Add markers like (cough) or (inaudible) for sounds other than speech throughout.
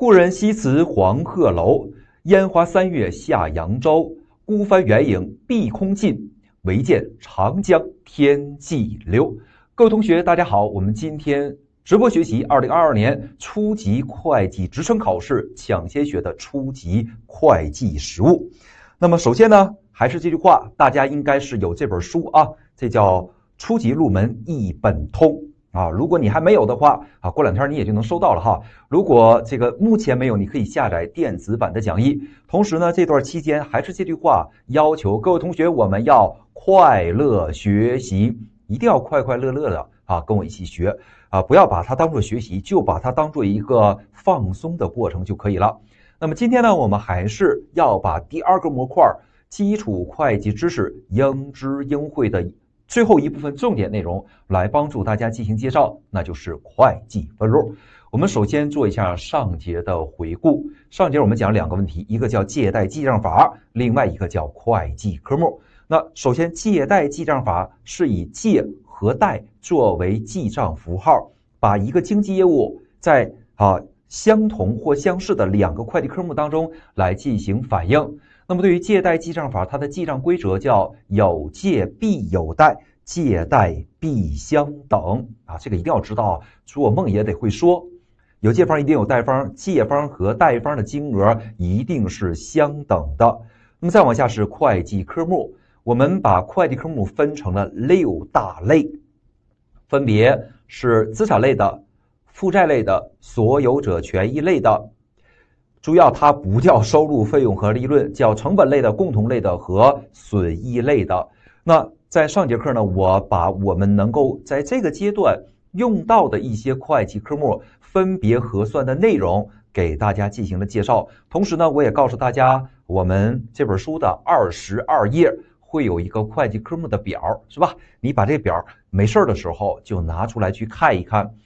故人西辞黄鹤楼，烟花三月下扬州。孤帆远影碧空尽，唯见长江天际流。各位同学，大家好，我们今天直播学习二零二二年初级会计职称考试抢先学的初级会计实务。那么，首先呢，还是这句话，大家应该是有这本书啊，这叫《初级入门一本通》。啊，如果你还没有的话，啊，过两天你也就能收到了哈。如果这个目前没有，你可以下载电子版的讲义。同时呢，这段期间还是这句话，要求各位同学我们要快乐学习，一定要快快乐乐的啊，跟我一起学啊，不要把它当做学习，就把它当做一个放松的过程就可以了。那么今天呢，我们还是要把第二个模块基础会计知识应知应会的。最后一部分重点内容来帮助大家进行介绍，那就是会计分录。我们首先做一下上节的回顾。上节我们讲两个问题，一个叫借贷记账法，另外一个叫会计科目。那首先，借贷记账法是以借和贷作为记账符号，把一个经济业务在啊相同或相似的两个会计科目当中来进行反映。那么，对于借贷记账法，它的记账规则叫有借必有贷。借贷必相等啊，这个一定要知道，做梦也得会说。有借方一定有贷方，借方和贷方的金额一定是相等的。那么再往下是会计科目，我们把会计科目分成了六大类，分别是资产类的、负债类的、所有者权益类的，主要它不叫收入、费用和利润，叫成本类的、共同类的和损益类的。那在上节课呢，我把我们能够在这个阶段用到的一些会计科目分别核算的内容给大家进行了介绍。同时呢，我也告诉大家，我们这本书的二十二页会有一个会计科目的表，是吧？你把这表没事儿的时候就拿出来去看一看，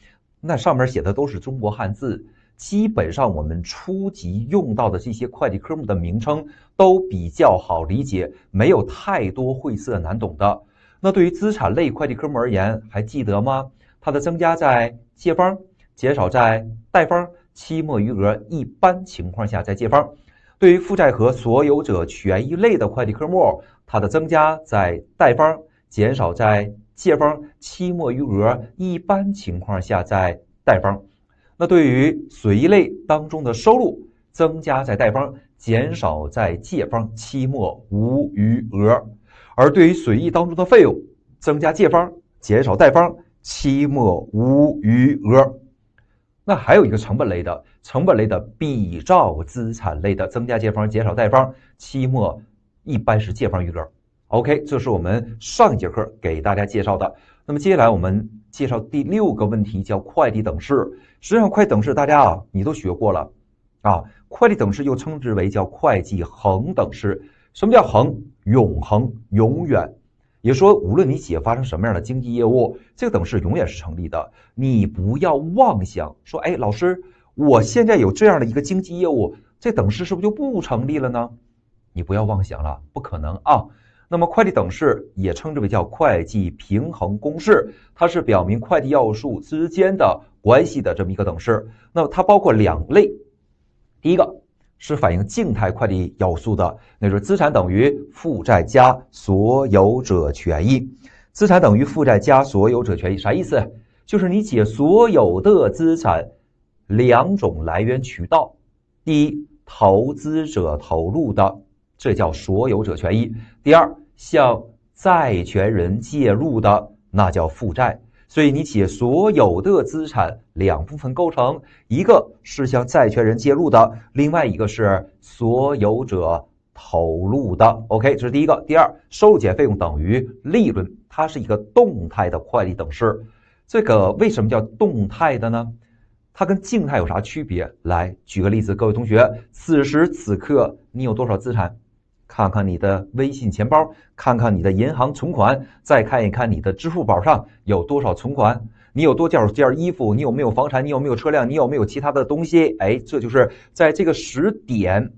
那上面写的都是中国汉字。基本上，我们初级用到的这些会计科目的名称都比较好理解，没有太多晦涩难懂的。那对于资产类会计科目而言，还记得吗？它的增加在借方，减少在贷方，期末余额一般情况下在借方。对于负债和所有者权益类的会计科目，它的增加在贷方，减少在借方，期末余额一般情况下在贷方。那对于随益类当中的收入，增加在贷方，减少在借方，期末无余额；而对于随意当中的费用，增加借方，减少贷方，期末无余额。那还有一个成本类的，成本类的比照资产类的，增加借方，减少贷方，期末一般是借方余额。OK，这是我们上一节课给大家介绍的。那么接下来我们介绍第六个问题，叫会计等式。实际上，会计等式大家啊，你都学过了，啊，会计等式又称之为叫会计恒等式。什么叫恒？永恒、永远，也说无论你企业发生什么样的经济业务，这个等式永远是成立的。你不要妄想说，哎，老师，我现在有这样的一个经济业务，这等式是不是就不成立了呢？你不要妄想了，不可能啊。那么，会计等式也称之为叫会计平衡公式，它是表明会计要素之间的。关系的这么一个等式，那么它包括两类，第一个是反映静态会计要素的，那就是资产等于负债加所有者权益。资产等于负债加所有者权益啥意思？就是你解所有的资产两种来源渠道，第一投资者投入的，这叫所有者权益；第二向债权人借入的，那叫负债。所以，你企业所有的资产两部分构成，一个是向债权人借入的，另外一个是所有者投入的。OK，这是第一个。第二，收入减费用等于利润，它是一个动态的会计等式。这个为什么叫动态的呢？它跟静态有啥区别？来，举个例子，各位同学，此时此刻你有多少资产？看看你的微信钱包，看看你的银行存款，再看一看你的支付宝上有多少存款。你有多件件衣服？你有没有房产？你有没有车辆？你有没有其他的东西？哎，这就是在这个时点，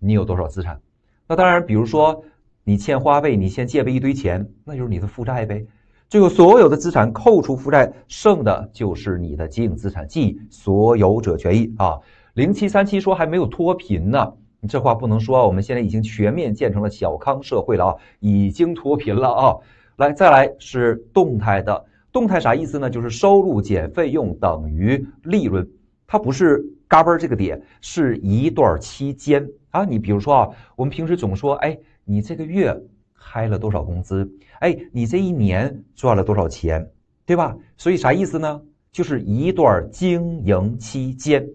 你有多少资产？那当然，比如说你欠花呗，你先借呗一堆钱，那就是你的负债呗。最后，所有的资产扣除负债，剩的就是你的净资产，即所有者权益啊。零七三七说还没有脱贫呢。这话不能说，我们现在已经全面建成了小康社会了啊，已经脱贫了啊。来，再来是动态的，动态啥意思呢？就是收入减费用等于利润，它不是嘎嘣这个点，是一段期间啊。你比如说啊，我们平时总说，哎，你这个月开了多少工资？哎，你这一年赚了多少钱，对吧？所以啥意思呢？就是一段经营期间，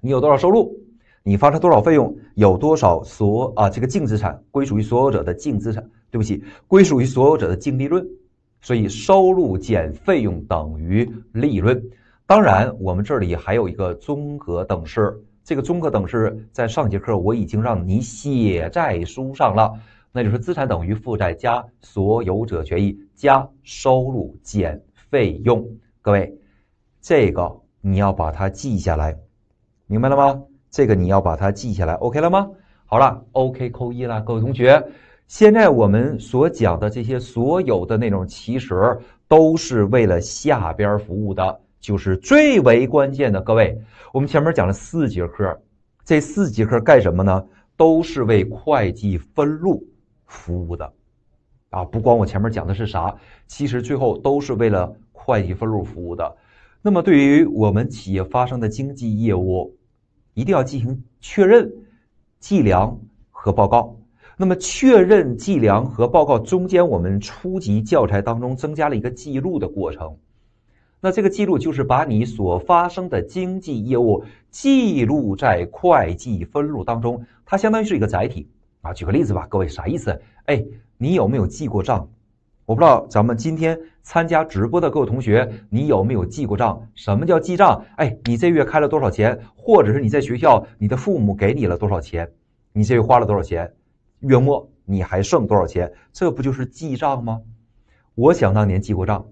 你有多少收入？你发生多少费用，有多少所啊？这个净资产归属于所有者的净资产，对不起，归属于所有者的净利润。所以收入减费用等于利润。当然，我们这里还有一个综合等式，这个综合等式在上节课我已经让你写在书上了，那就是资产等于负债加所有者权益加收入减费用。各位，这个你要把它记下来，明白了吗？这个你要把它记下来，OK 了吗？好了，OK 扣一了，各位同学。现在我们所讲的这些所有的内容，其实都是为了下边服务的，就是最为关键的。各位，我们前面讲了四节课，这四节课干什么呢？都是为会计分录服务的，啊，不管我前面讲的是啥，其实最后都是为了会计分录服务的。那么，对于我们企业发生的经济业务。一定要进行确认、计量和报告。那么，确认、计量和报告中间，我们初级教材当中增加了一个记录的过程。那这个记录就是把你所发生的经济业务记录在会计分录当中，它相当于是一个载体啊。举个例子吧，各位啥意思？哎，你有没有记过账？我不知道咱们今天参加直播的各位同学，你有没有记过账？什么叫记账？哎，你这月开了多少钱，或者是你在学校，你的父母给你了多少钱，你这月花了多少钱，月末你还剩多少钱？这不就是记账吗？我想当年记过账，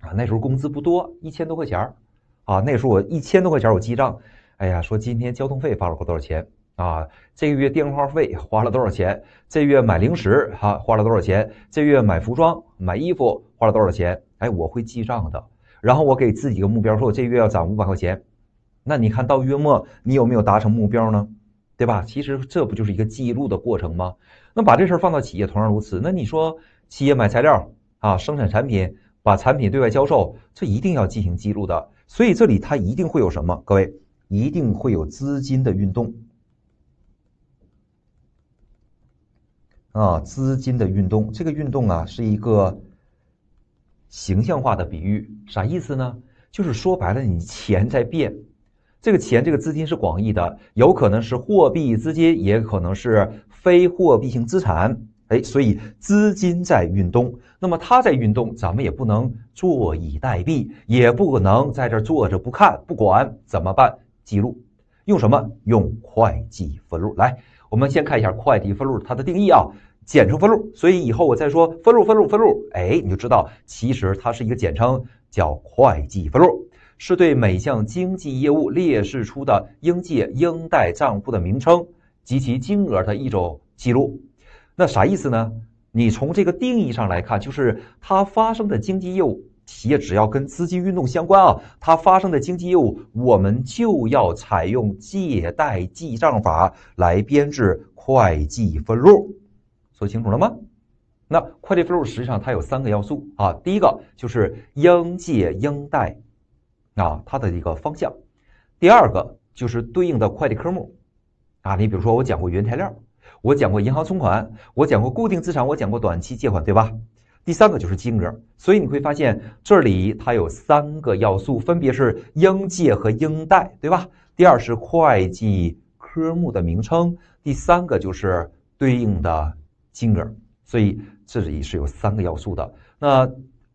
啊，那时候工资不多，一千多块钱儿，啊，那时候我一千多块钱我记账，哎呀，说今天交通费花了多少钱。啊，这个月电话费花了多少钱？这月买零食哈花了多少钱？这月买服装、买衣服花了多少钱？哎，我会记账的。然后我给自己个目标，说我这月要攒五百块钱。那你看到月末你有没有达成目标呢？对吧？其实这不就是一个记录的过程吗？那把这事儿放到企业，同样如此。那你说企业买材料啊，生产产品，把产品对外销售，这一定要进行记录的。所以这里它一定会有什么？各位，一定会有资金的运动。啊，资金的运动，这个运动啊是一个形象化的比喻，啥意思呢？就是说白了，你钱在变，这个钱，这个资金是广义的，有可能是货币资金，也可能是非货币性资产。哎，所以资金在运动，那么它在运动，咱们也不能坐以待毙，也不能在这坐着不看不管，怎么办？记录，用什么？用会计分录。来，我们先看一下会计分录它的定义啊。简称分录，所以以后我再说分录分录分录，哎，你就知道其实它是一个简称，叫会计分录，是对每项经济业务列示出的应借应贷账户的名称及其金额的一种记录。那啥意思呢？你从这个定义上来看，就是它发生的经济业务，企业只要跟资金运动相关啊，它发生的经济业务，我们就要采用借贷记账法来编制会计分录。说清楚了吗？那会计分录实际上它有三个要素啊。第一个就是应借应贷啊，它的一个方向；第二个就是对应的会计科目啊。你比如说，我讲过原材料，我讲过银行存款，我讲过固定资产，我讲过短期借款，对吧？第三个就是金额。所以你会发现这里它有三个要素，分别是应借和应贷，对吧？第二是会计科目的名称，第三个就是对应的。金额，所以这里是有三个要素的。那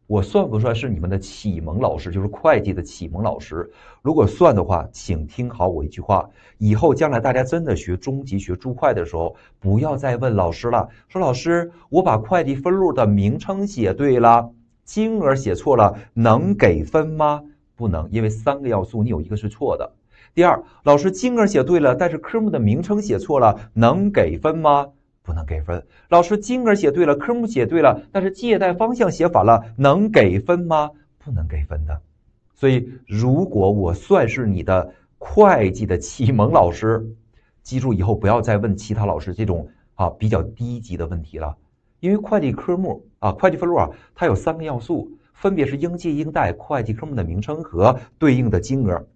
我算不算是你们的启蒙老师？就是会计的启蒙老师。如果算的话，请听好我一句话：以后将来大家真的学中级、学注会的时候，不要再问老师了。说老师，我把会计分录的名称写对了，金额写错了，能给分吗？不能，因为三个要素你有一个是错的。第二，老师金额写对了，但是科目的名称写错了，能给分吗？不能给分。老师，金额写对了，科目写对了，但是借贷方向写反了，能给分吗？不能给分的。所以，如果我算是你的会计的启蒙老师，记住以后不要再问其他老师这种啊比较低级的问题了。因为会计科目啊，会计分录啊，它有三个要素，分别是应借、应贷、会计科目的名称和对应的金额。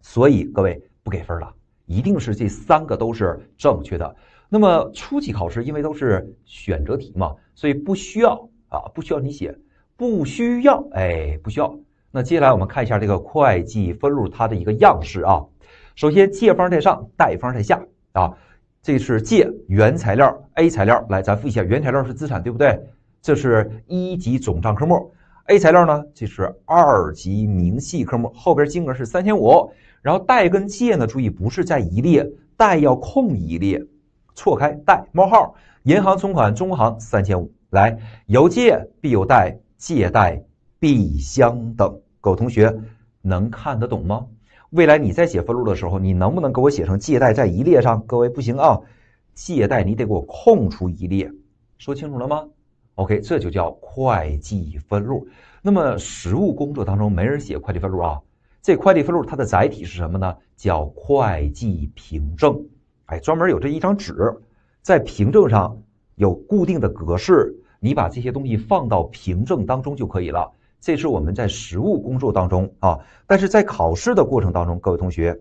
所以各位不给分了，一定是这三个都是正确的。那么初级考试因为都是选择题嘛，所以不需要啊，不需要你写，不需要，哎，不需要。那接下来我们看一下这个会计分录它的一个样式啊。首先借方在上，贷方在下啊。这是借原材料 A 材料，来咱复一下，原材料是资产，对不对？这是一级总账科目，A 材料呢这是二级明细科目，后边金额是三千五。然后贷跟借呢，注意不是在一列，贷要空一列。错开贷冒号，银行存款中行三千五来，有借必有贷，借贷必相等。各位同学能看得懂吗？未来你在写分录的时候，你能不能给我写成借贷在一列上？各位不行啊，借贷你得给我空出一列，说清楚了吗？OK，这就叫会计分录。那么实务工作当中没人写会计分录啊，这会计分录它的载体是什么呢？叫会计凭证。哎，专门有这一张纸，在凭证上有固定的格式，你把这些东西放到凭证当中就可以了。这是我们在实务工作当中啊，但是在考试的过程当中，各位同学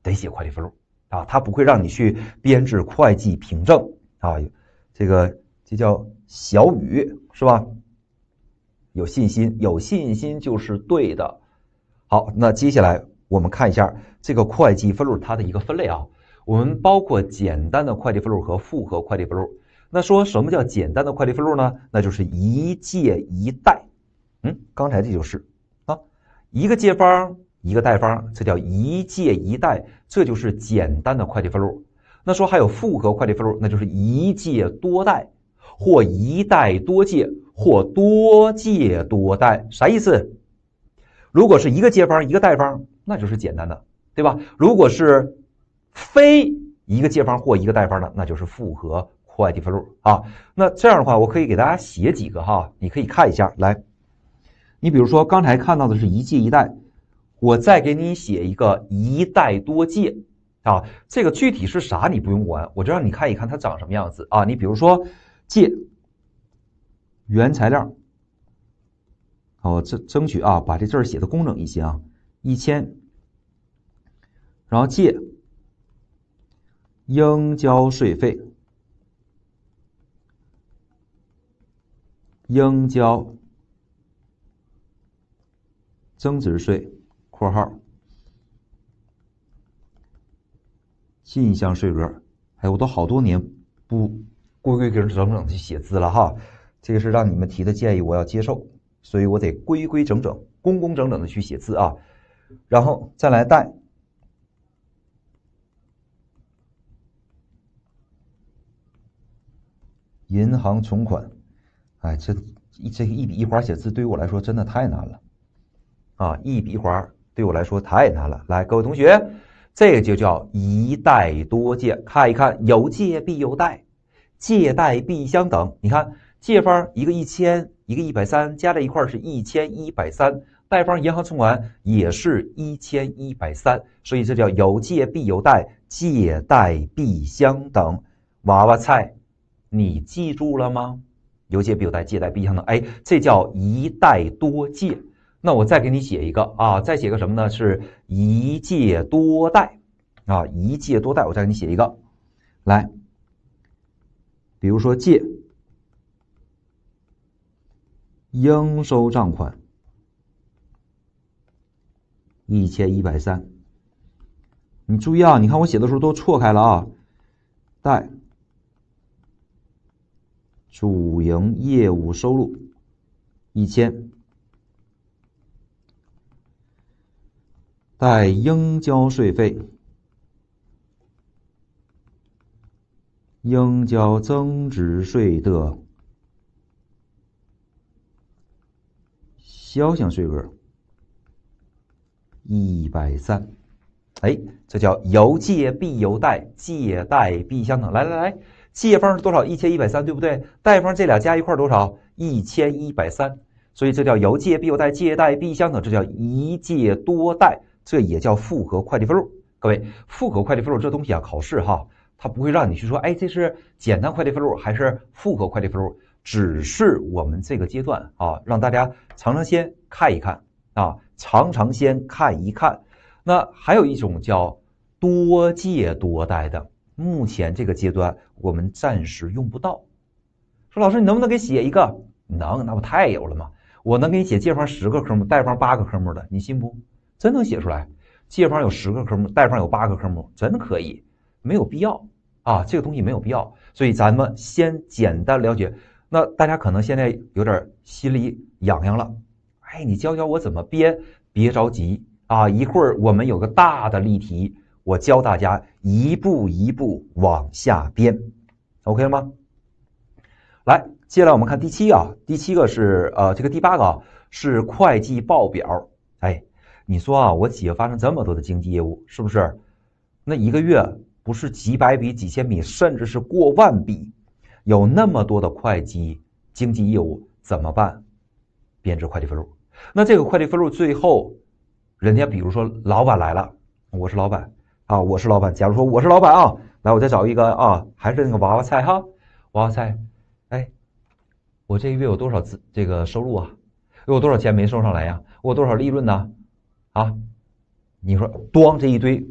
得写会计分录啊，他不会让你去编制会计凭证啊。这个这叫小雨是吧？有信心，有信心就是对的。好，那接下来我们看一下这个会计分录它的一个分类啊。我们包括简单的会计分录和复合会计分录。那说什么叫简单的会计分录呢？那就是一借一贷。嗯，刚才这就是啊，一个借方，一个贷方，这叫一借一贷，这就是简单的会计分录。那说还有复合会计分录，那就是一借多贷，或一贷多借，或多借多贷，啥意思？如果是一个借方一个贷方，那就是简单的，对吧？如果是非一个借方或一个贷方的，那就是复合会计分录啊。那这样的话，我可以给大家写几个哈，你可以看一下来。你比如说刚才看到的是一借一贷，我再给你写一个一贷多借啊。这个具体是啥你不用管，我就让你看一看它长什么样子啊。你比如说借原材料，哦，这争取啊把这字写的工整一些啊，一千，然后借。应交税费，应交增值税（括号进项税额）。哎，我都好多年不规规整整的写字了哈。这个是让你们提的建议，我要接受，所以我得规规整整、工工整整的去写字啊。然后再来带。银行存款，哎，这这一笔一划写字对于我来说真的太难了，啊，一笔一划对我来说太难了。来，各位同学，这个就叫“一贷多借”，看一看，有借必有贷，借贷必相等。你看，借方一个一千，一个一百三，加在一块儿是一千一百三，贷方银行存款也是一千一百三，所以这叫“有借必有贷，借贷必相等”。娃娃菜。你记住了吗？有借必有贷，借贷必相等。哎，这叫一贷多借。那我再给你写一个啊，再写个什么呢？是一借多贷啊，一借多贷。我再给你写一个，来，比如说借应收账款一千一百三。你注意啊，你看我写的时候都错开了啊，贷。主营业务收入一千，带应交税费，应交增值税的销项税额一百三，哎，这叫有借必有贷，借贷必相等。来来来。借方是多少？一千一百三，对不对？贷方这俩加一块多少？一千一百三，所以这叫有借必有贷，借贷必相等，这叫一借多贷，这也叫复合会计分录。各位，复合会计分录这东西啊，考试哈，它不会让你去说，哎，这是简单会计分录还是复合会计分录？只是我们这个阶段啊，让大家尝尝鲜看一看啊，尝尝先看一看。那还有一种叫多借多贷的。目前这个阶段，我们暂时用不到。说老师，你能不能给写一个？能，那不太有了吗？我能给你写借方十个科目，贷方八个科目的，你信不？真能写出来。借方有十个科目，贷方有八个科目，真可以。没有必要啊，这个东西没有必要。所以咱们先简单了解。那大家可能现在有点心里痒痒了，哎，你教教我怎么编？别着急啊，一会儿我们有个大的例题。我教大家一步一步往下编，OK 了吗？来，接下来我们看第七啊，第七个是呃，这个第八个是会计报表。哎，你说啊，我企业发生这么多的经济业务，是不是？那一个月不是几百笔、几千笔，甚至是过万笔，有那么多的会计经济业务怎么办？编制会计分录。那这个会计分录最后，人家比如说老板来了，我是老板。啊，我是老板。假如说我是老板啊，来，我再找一个啊，还是那个娃娃菜哈，娃娃菜。哎，我这个月有多少资这个收入啊？我多少钱没收上来呀？我有多少利润呢？啊，你说，咣，这一堆，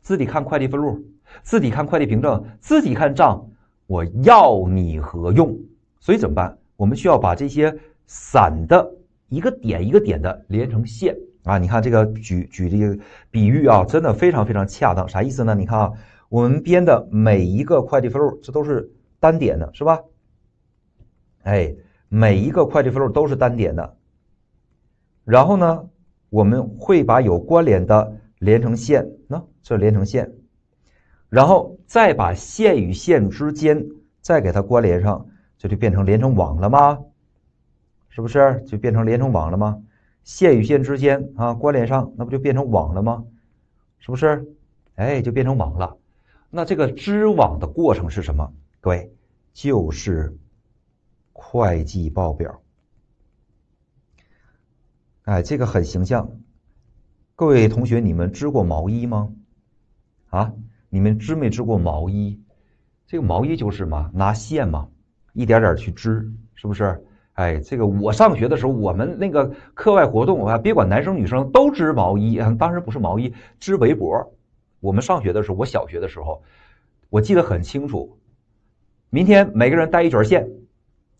自己看快递分录，自己看快递凭证，自己看账，我要你何用？所以怎么办？我们需要把这些散的一个点一个点的连成线。啊，你看这个举举例比喻啊，真的非常非常恰当。啥意思呢？你看啊，我们编的每一个会计分录，这都是单点的，是吧？哎，每一个会计分录都是单点的。然后呢，我们会把有关联的连成线，那这连成线，然后再把线与线之间再给它关联上，这就变成连成网了吗？是不是就变成连成网了吗？线与线之间啊关联上，那不就变成网了吗？是不是？哎，就变成网了。那这个织网的过程是什么？各位，就是会计报表。哎，这个很形象。各位同学，你们织过毛衣吗？啊，你们织没织过毛衣？这个毛衣就是嘛，拿线嘛，一点点去织，是不是？哎，这个我上学的时候，我们那个课外活动，啊，别管男生女生都织毛衣，啊，当时不是毛衣，织围脖。我们上学的时候，我小学的时候，我记得很清楚。明天每个人带一卷线，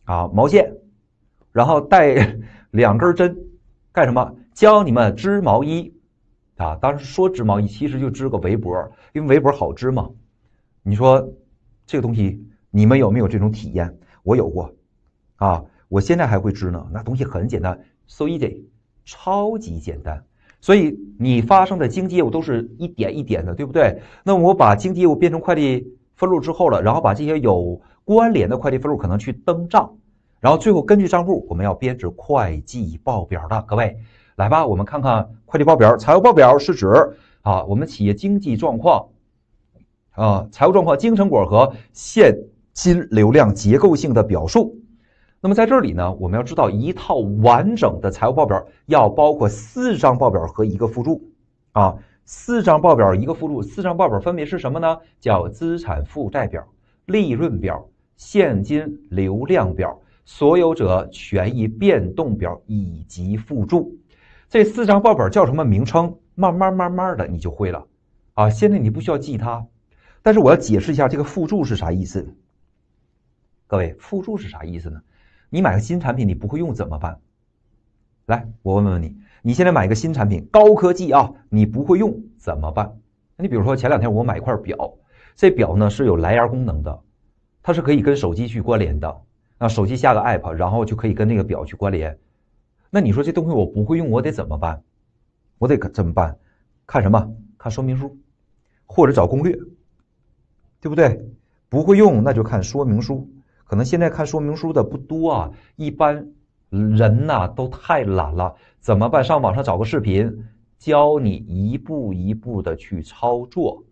啊，毛线，然后带 (laughs) 两根针，干什么？教你们织毛衣，啊，当时说织毛衣，其实就织个围脖，因为围脖好织嘛。你说这个东西，你们有没有这种体验？我有过，啊。我现在还会织呢，那东西很简单，so easy，超级简单。所以你发生的经济业务都是一点一点的，对不对？那我把经济业务变成会计分录之后了，然后把这些有关联的会计分录可能去登账，然后最后根据账簿，我们要编制会计报表的。各位，来吧，我们看看会计报表。财务报表是指啊，我们企业经济状况，啊，财务状况、经营成果和现金流量结构性的表述。那么在这里呢，我们要知道一套完整的财务报表要包括四张报表和一个附注啊，四张报表一个附注，四张报表分别是什么呢？叫资产负债表、利润表、现金流量表、所有者权益变动表以及附注。这四张报表叫什么名称？慢慢慢慢的你就会了啊。现在你不需要记它，但是我要解释一下这个附注是啥意思。各位，附注是啥意思呢？你买个新产品，你不会用怎么办？来，我问问你，你现在买一个新产品，高科技啊，你不会用怎么办？那你比如说前两天我买一块表，这表呢是有蓝牙功能的，它是可以跟手机去关联的。那手机下个 app，然后就可以跟那个表去关联。那你说这东西我不会用，我得怎么办？我得怎么办？看什么？看说明书，或者找攻略，对不对？不会用，那就看说明书。可能现在看说明书的不多啊，一般人呐都太懒了。怎么办？上网上找个视频，教你一步一步的去操作。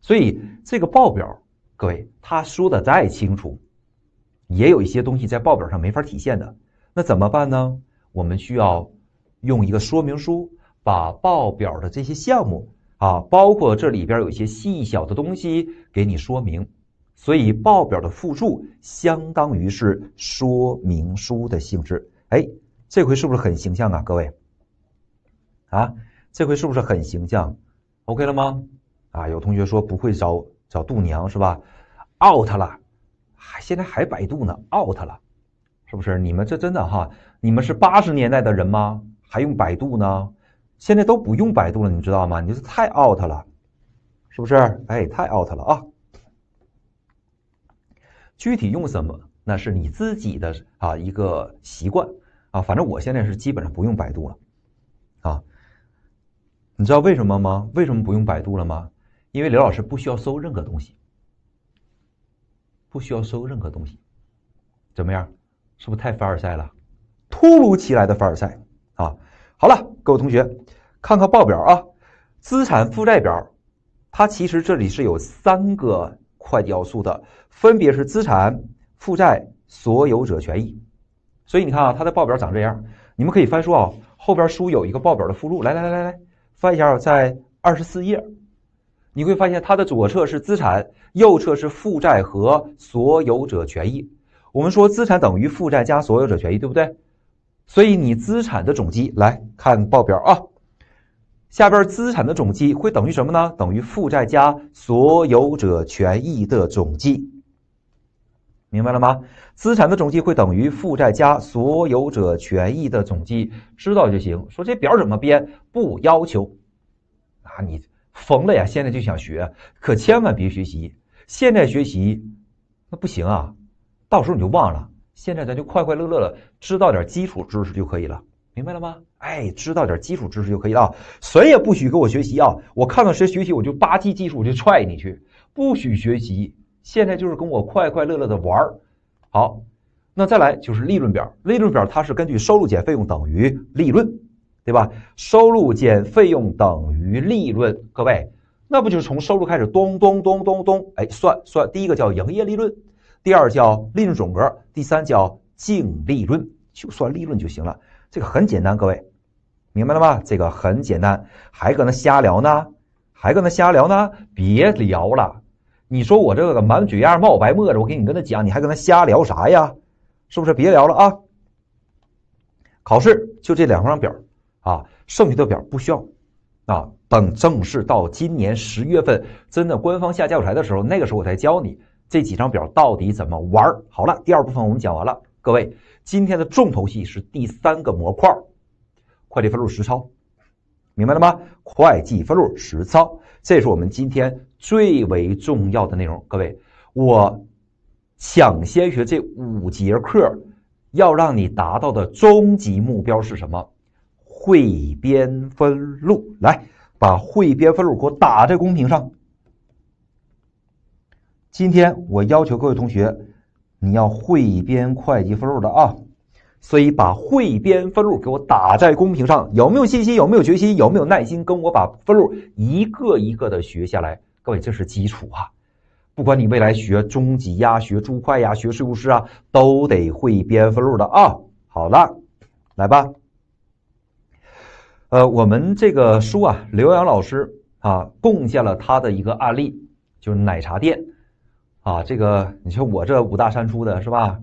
所以这个报表，各位他说的再清楚，也有一些东西在报表上没法体现的。那怎么办呢？我们需要用一个说明书，把报表的这些项目啊，包括这里边有一些细小的东西，给你说明。所以报表的附注相当于是说明书的性质，哎，这回是不是很形象啊？各位，啊，这回是不是很形象？OK 了吗？啊，有同学说不会找找度娘是吧？out 了，还现在还百度呢？out 了，是不是？你们这真的哈？你们是八十年代的人吗？还用百度呢？现在都不用百度了，你知道吗？你就是太 out 了，是不是？哎，太 out 了啊！具体用什么那是你自己的啊一个习惯啊，反正我现在是基本上不用百度了啊。你知道为什么吗？为什么不用百度了吗？因为刘老师不需要搜任何东西，不需要搜任何东西，怎么样？是不是太凡尔赛了？突如其来的凡尔赛啊！好了，各位同学，看看报表啊，资产负债表，它其实这里是有三个。会计要素的分别是资产、负债、所有者权益，所以你看啊，它的报表长这样。你们可以翻书啊，后边书有一个报表的附录。来来来来来，翻一下啊，在二十四页，你会发现它的左侧是资产，右侧是负债和所有者权益。我们说资产等于负债加所有者权益，对不对？所以你资产的总积来看报表啊。下边资产的总计会等于什么呢？等于负债加所有者权益的总计，明白了吗？资产的总计会等于负债加所有者权益的总计，知道就行。说这表怎么编，不要求啊。你疯了呀？现在就想学，可千万别学习。现在学习，那不行啊，到时候你就忘了。现在咱就快快乐乐的，知道点基础知识就可以了。明白了吗？哎，知道点基础知识就可以了。谁也不许跟我学习啊！我看到谁学习，我就吧唧技术，我就踹你去！不许学习，现在就是跟我快快乐乐的玩儿。好，那再来就是利润表。利润表它是根据收入减费用等于利润，对吧？收入减费用等于利润，各位，那不就是从收入开始咚咚咚咚咚，哎，算算，第一个叫营业利润，第二叫利润总额，第三叫净利润，就算利润就行了。这个很简单，各位，明白了吗？这个很简单，还搁那瞎聊呢？还搁那瞎聊呢？别聊了！你说我这个满嘴烟冒白沫子，我给你跟他讲，你还搁那瞎聊啥呀？是不是？别聊了啊！考试就这两张表啊，剩下的表不需要啊。等正式到今年十月份，真的官方下教材的时候，那个时候我再教你这几张表到底怎么玩。好了，第二部分我们讲完了，各位。今天的重头戏是第三个模块，会计分录实操，明白了吗？会计分录实操，这是我们今天最为重要的内容。各位，我抢先学这五节课，要让你达到的终极目标是什么？汇编分录，来把汇编分录给我打在公屏上。今天我要求各位同学。你要汇编会计分录的啊，所以把汇编分录给我打在公屏上，有没有信心？有没有决心？有没有耐心？跟我把分录一个一个的学下来，各位，这是基础啊！不管你未来学中级呀、学注会呀、学税务师啊，都得会编分录的啊！好了，来吧。呃，我们这个书啊，刘洋老师啊贡献了他的一个案例，就是奶茶店。啊，这个你说我这五大三粗的是吧？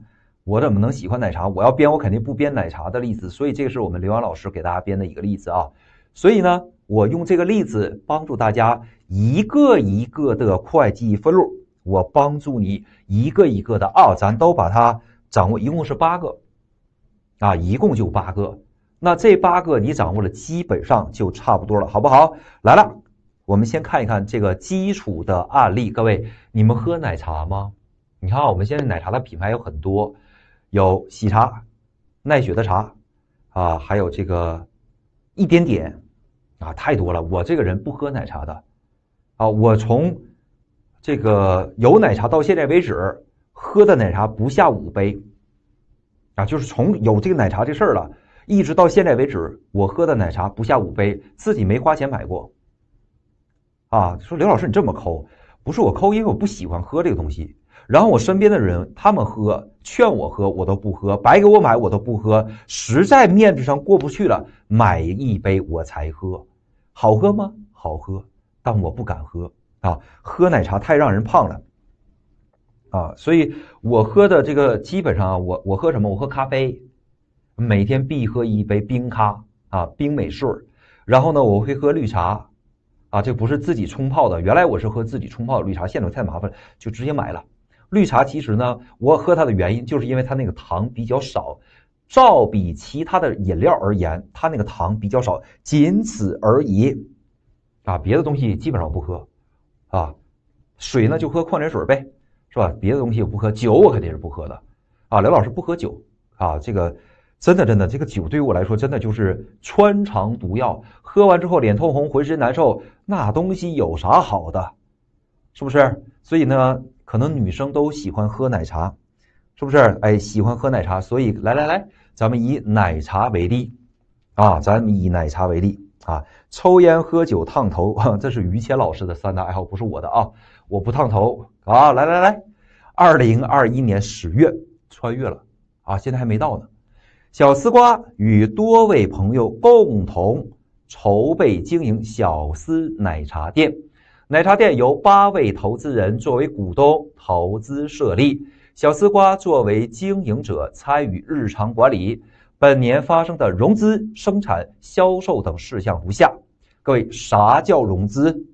我怎么能喜欢奶茶？我要编我肯定不编奶茶的例子。所以这个是我们刘洋老师给大家编的一个例子啊。所以呢，我用这个例子帮助大家一个一个的会计分录，我帮助你一个一个的啊，咱都把它掌握。一共是八个啊，一共就八个。那这八个你掌握了，基本上就差不多了，好不好？来了。我们先看一看这个基础的案例。各位，你们喝奶茶吗？你看，我们现在奶茶的品牌有很多，有喜茶、奈雪的茶啊，还有这个一点点啊，太多了。我这个人不喝奶茶的啊，我从这个有奶茶到现在为止，喝的奶茶不下五杯啊，就是从有这个奶茶这事儿了，一直到现在为止，我喝的奶茶不下五杯，自己没花钱买过。啊，说刘老师你这么抠，不是我抠，因为我不喜欢喝这个东西。然后我身边的人他们喝，劝我喝我都不喝，白给我买我都不喝，实在面子上过不去了，买一杯我才喝。好喝吗？好喝，但我不敢喝啊，喝奶茶太让人胖了啊，所以我喝的这个基本上啊，我我喝什么？我喝咖啡，每天必喝一杯冰咖啊，冰美式。然后呢，我会喝绿茶。啊，这不是自己冲泡的。原来我是喝自己冲泡的绿茶，现在太麻烦了，就直接买了。绿茶其实呢，我喝它的原因就是因为它那个糖比较少，照比其他的饮料而言，它那个糖比较少，仅此而已。啊，别的东西基本上不喝。啊，水呢就喝矿泉水呗，是吧？别的东西我不喝，酒我肯定是不喝的。啊，刘老师不喝酒。啊，这个。真的，真的，这个酒对于我来说，真的就是穿肠毒药。喝完之后，脸通红，浑身难受。那东西有啥好的？是不是？所以呢，可能女生都喜欢喝奶茶，是不是？哎，喜欢喝奶茶，所以来来来，咱们以奶茶为例，啊，咱们以奶茶为例，啊，抽烟、喝酒、烫头，(laughs) 这是于谦老师的三大爱好，不是我的啊。我不烫头啊。来来来，二零二一年十月穿越了，啊，现在还没到呢。小丝瓜与多位朋友共同筹备经营小丝奶茶店，奶茶店由八位投资人作为股东投资设立，小丝瓜作为经营者参与日常管理。本年发生的融资、生产、销售等事项如下。各位，啥叫融资？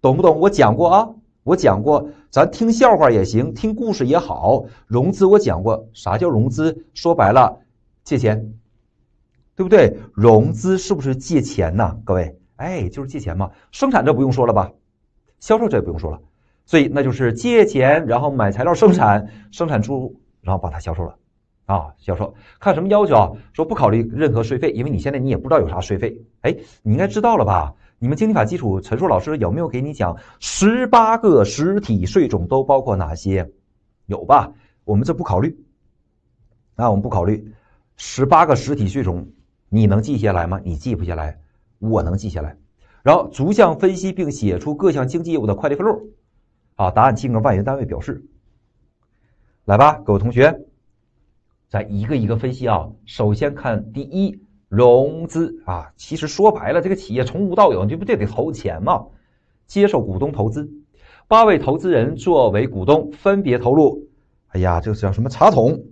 懂不懂？我讲过啊，我讲过，咱听笑话也行，听故事也好。融资我讲过，啥叫融资？说白了。借钱，对不对？融资是不是借钱呢？各位，哎，就是借钱嘛。生产这不用说了吧，销售这也不用说了，所以那就是借钱，然后买材料生产，生产出，然后把它销售了，啊，销售。看什么要求啊？说不考虑任何税费，因为你现在你也不知道有啥税费，哎，你应该知道了吧？你们经济法基础陈硕老师有没有给你讲十八个实体税种都包括哪些？有吧？我们这不考虑，啊，我们不考虑。十八个实体税种，你能记下来吗？你记不下来，我能记下来。然后逐项分析并写出各项经济业务的会计分录，啊，答案金额万元单位表示。来吧，各位同学，咱一个一个分析啊。首先看第一，融资啊，其实说白了，这个企业从无到有，这不就得投钱吗？接受股东投资，八位投资人作为股东分别投入，哎呀，这个叫什么茶桶，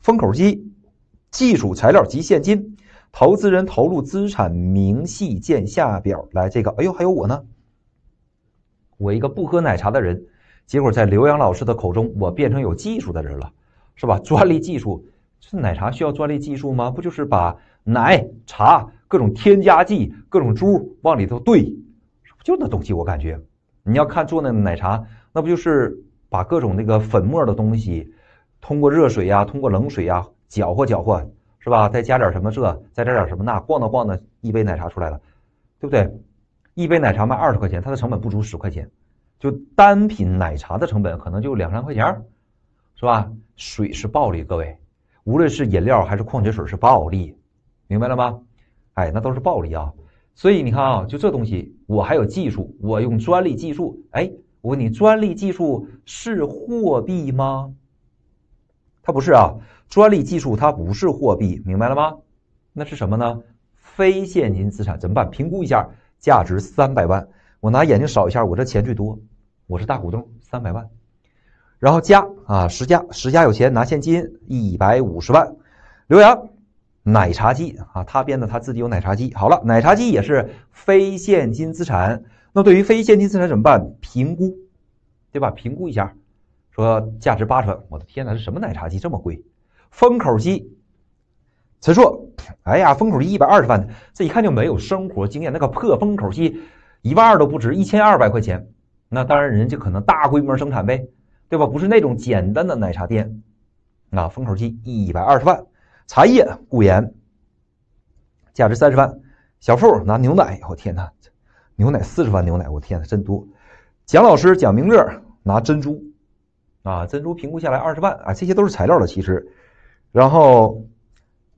封口机。技术材料及现金，投资人投入资产明细见下表。来，这个，哎呦，还有我呢。我一个不喝奶茶的人，结果在刘洋老师的口中，我变成有技术的人了，是吧？(laughs) 专利技术这奶茶需要专利技术吗？不就是把奶茶各种添加剂、各种珠往里头兑，不就那东西？我感觉，你要看做那奶茶，那不就是把各种那个粉末的东西通过热水呀，通过冷水呀。搅和搅和，是吧？再加点什么这，再加点什么那，逛着逛着，一杯奶茶出来了，对不对？一杯奶茶卖二十块钱，它的成本不足十块钱，就单品奶茶的成本可能就两三块钱，是吧？水是暴利，各位，无论是饮料还是矿泉水是暴利，明白了吗？哎，那都是暴利啊！所以你看啊，就这东西，我还有技术，我用专利技术，哎，我问你，专利技术是货币吗？它不是啊。专利技术它不是货币，明白了吗？那是什么呢？非现金资产怎么办？评估一下，价值三百万。我拿眼睛扫一下，我这钱最多，我是大股东，三百万。然后加啊，十加十加有钱拿现金一百五十万。刘洋，奶茶机啊，他编的他自己有奶茶机。好了，奶茶机也是非现金资产。那对于非现金资产怎么办？评估，对吧？评估一下，说价值八成。我的天哪，是什么奶茶机这么贵？封口机，陈硕，哎呀，封口机一百二十万的，这一看就没有生活经验，那个破封口机，一万二都不值一千二百块钱，那当然人家可能大规模生产呗，对吧？不是那种简单的奶茶店，啊，封口机一百二十万，茶叶顾岩，价值三十万，小付拿牛奶，我天哪，牛奶四十万，牛奶我天哪真多，蒋老师蒋明乐拿珍珠，啊，珍珠评估下来二十万啊，这些都是材料的，其实。然后，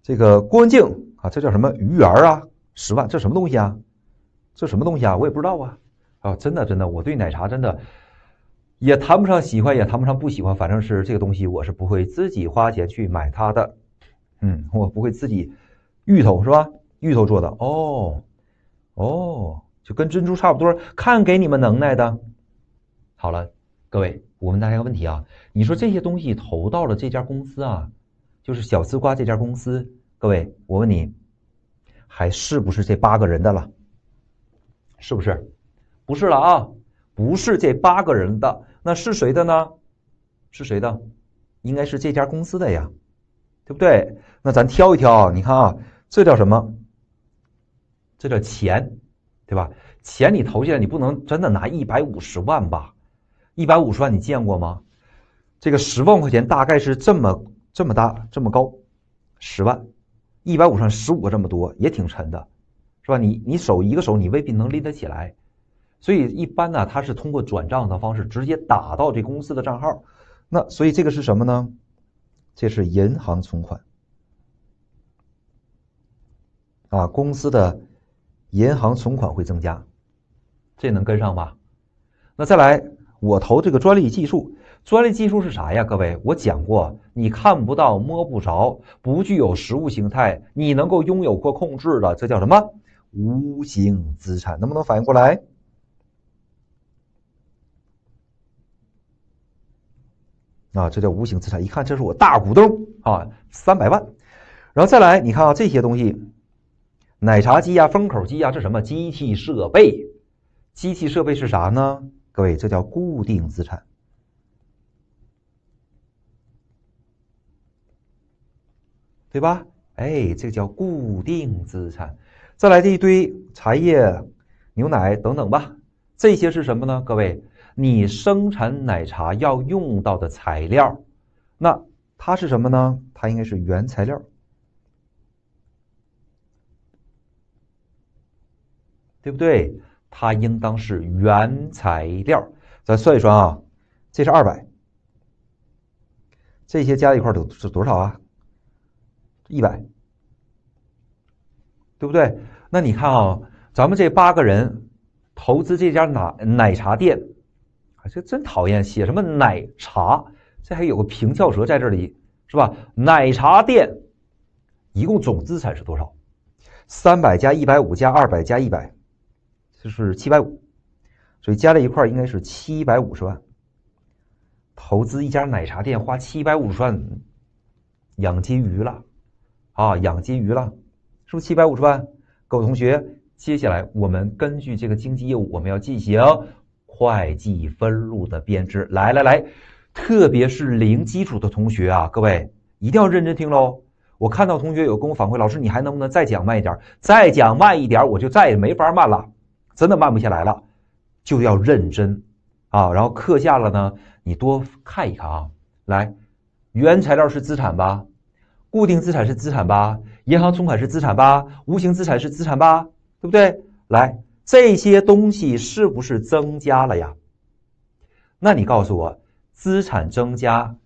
这个郭文静啊，这叫什么鱼圆啊？十万，这什么东西啊？这什么东西啊？我也不知道啊！啊，真的真的，我对奶茶真的也谈不上喜欢，也谈不上不喜欢，反正是这个东西，我是不会自己花钱去买它的。嗯，我不会自己芋头是吧？芋头做的哦哦，就跟珍珠差不多。看给你们能耐的。好了，各位，我问大家个问题啊，你说这些东西投到了这家公司啊？就是小丝瓜这家公司，各位，我问你，还是不是这八个人的了？是不是？不是了啊！不是这八个人的，那是谁的呢？是谁的？应该是这家公司的呀，对不对？那咱挑一挑你看啊，这叫什么？这叫钱，对吧？钱你投进来，你不能真的拿一百五十万吧？一百五十万你见过吗？这个十万块钱大概是这么。这么大，这么高，十万，一百五上十五个，这么多也挺沉的，是吧？你你手一个手，你未必能拎得起来，所以一般呢，它是通过转账的方式直接打到这公司的账号。那所以这个是什么呢？这是银行存款啊，公司的银行存款会增加，这能跟上吧？那再来，我投这个专利技术。专利技术是啥呀？各位，我讲过，你看不到、摸不着、不具有实物形态，你能够拥有或控制的，这叫什么？无形资产，能不能反应过来？啊，这叫无形资产。一看，这是我大股东啊，三百万。然后再来，你看啊，这些东西，奶茶机呀、封口机呀，这什么机器设备？机器设备是啥呢？各位，这叫固定资产。对吧？哎，这个叫固定资产。再来这一堆茶叶、牛奶等等吧，这些是什么呢？各位，你生产奶茶要用到的材料，那它是什么呢？它应该是原材料，对不对？它应当是原材料。咱算一算啊，这是二百，这些加一块儿都是多少啊？一百，对不对？那你看啊，咱们这八个人投资这家奶奶茶店啊，这真讨厌，写什么奶茶？这还有个平翘舌在这里，是吧？奶茶店一共总资产是多少？三百加一百五加二百加一百，就是七百五。所以加在一块应该是七百五十万。投资一家奶茶店，花七百五十万养金鱼了。啊，养金鱼了，是不是七百五十万？各位同学，接下来我们根据这个经济业务，我们要进行会计分录的编制。来来来，特别是零基础的同学啊，各位一定要认真听喽。我看到同学有跟我反馈，老师你还能不能再讲慢一点？再讲慢一点，我就再也没法慢了，真的慢不下来了。就要认真啊，然后课下了呢，你多看一看啊。来，原材料是资产吧？固定资产是资产吧？银行存款是资产吧？无形资产是资产吧？对不对？来，这些东西是不是增加了呀？那你告诉我，资产增加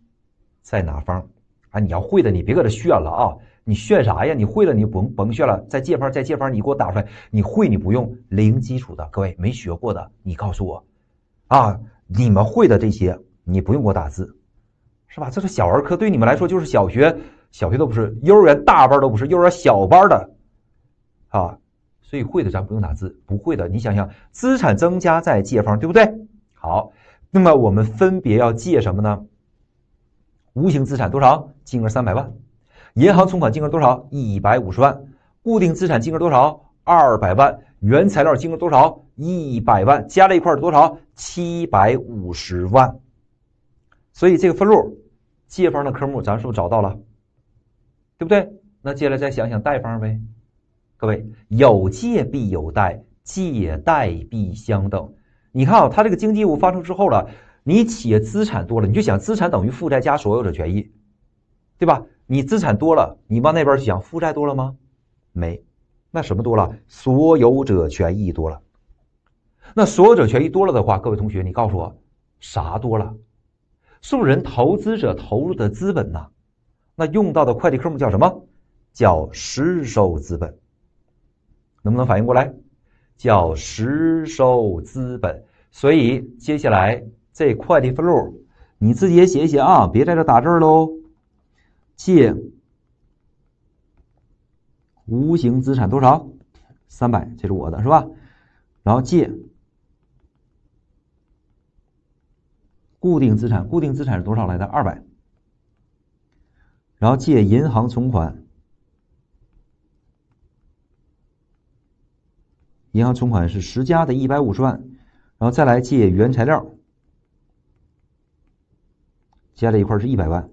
在哪方啊？你要会的，你别搁这炫了啊！你炫啥呀？你会了，你甭甭炫了。在借方，在借方，你给我打出来。你会，你不用零基础的，各位没学过的，你告诉我啊！你们会的这些，你不用给我打字，是吧？这是小儿科，对你们来说就是小学。小学都不是，幼儿园大班都不是，幼儿园小班的，啊，所以会的咱不用打字，不会的你想想，资产增加在借方，对不对？好，那么我们分别要借什么呢？无形资产多少？金额三百万，银行存款金额多少？一百五十万，固定资产金额多少？二百万，原材料金额多少？一百万，加在一块多少？七百五十万。所以这个分录借方的科目咱是不是找到了？对不对？那接下来再想想贷方呗。各位，有借必有贷，借贷必相等。你看啊，它这个经济业务发生之后了，你企业资产多了，你就想资产等于负债加所有者权益，对吧？你资产多了，你往那边想，负债多了吗？没，那什么多了？所有者权益多了。那所有者权益多了的话，各位同学，你告诉我啥多了？众人投资者投入的资本呐。那用到的会计科目叫什么？叫实收资本。能不能反应过来？叫实收资本。所以接下来这会计分录，你自己也写一写啊，别在这打字喽。借无形资产多少？三百，这是我的，是吧？然后借固定资产，固定资产是多少来的？二百。然后借银行存款，银行存款是实加的一百五十万，然后再来借原材料，接下来一块是一百万。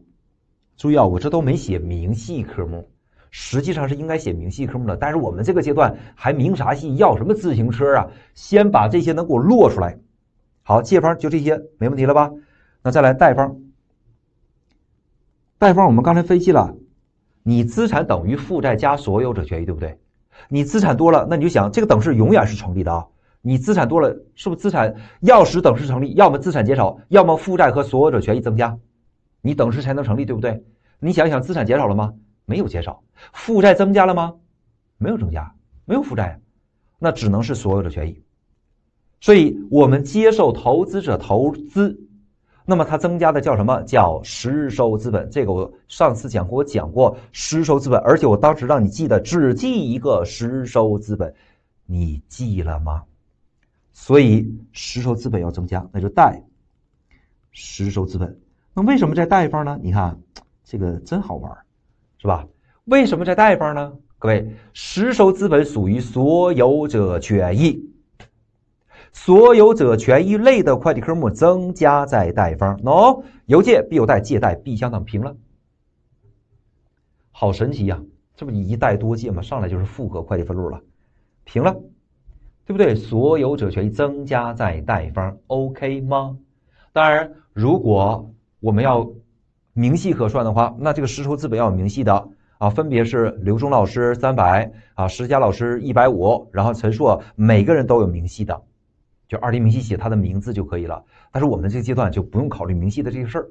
注意啊，我这都没写明细科目，实际上是应该写明细科目的，但是我们这个阶段还明啥细要什么自行车啊？先把这些能给我落出来。好，借方就这些，没问题了吧？那再来贷方。贷方，我们刚才分析了，你资产等于负债加所有者权益，对不对？你资产多了，那你就想，这个等式永远是成立的啊。你资产多了，是不是资产要使等式成立，要么资产减少，要么负债和所有者权益增加，你等式才能成立，对不对？你想想，资产减少了吗？没有减少。负债增加了吗？没有增加，没有负债，那只能是所有者权益。所以，我们接受投资者投资。那么它增加的叫什么？叫实收资本。这个我上次讲过，我讲过实收资本，而且我当时让你记得只记一个实收资本，你记了吗？所以实收资本要增加，那就贷实收资本。那为什么在贷方呢？你看这个真好玩，是吧？为什么在贷方呢？各位，实收资本属于所有者权益。所有者权益类的会计科目增加在贷方，喏，有借必有贷，借贷必相等，平了。好神奇呀，这不一贷多借吗？上来就是复合会计分录了，平了，对不对？所有者权益增加在贷方，OK 吗？当然，如果我们要明细核算的话，那这个实收资本要有明细的啊，分别是刘忠老师三百啊，石佳老师一百五，然后陈硕每个人都有明细的。就二级明细写它的名字就可以了，但是我们这个阶段就不用考虑明细的这个事儿，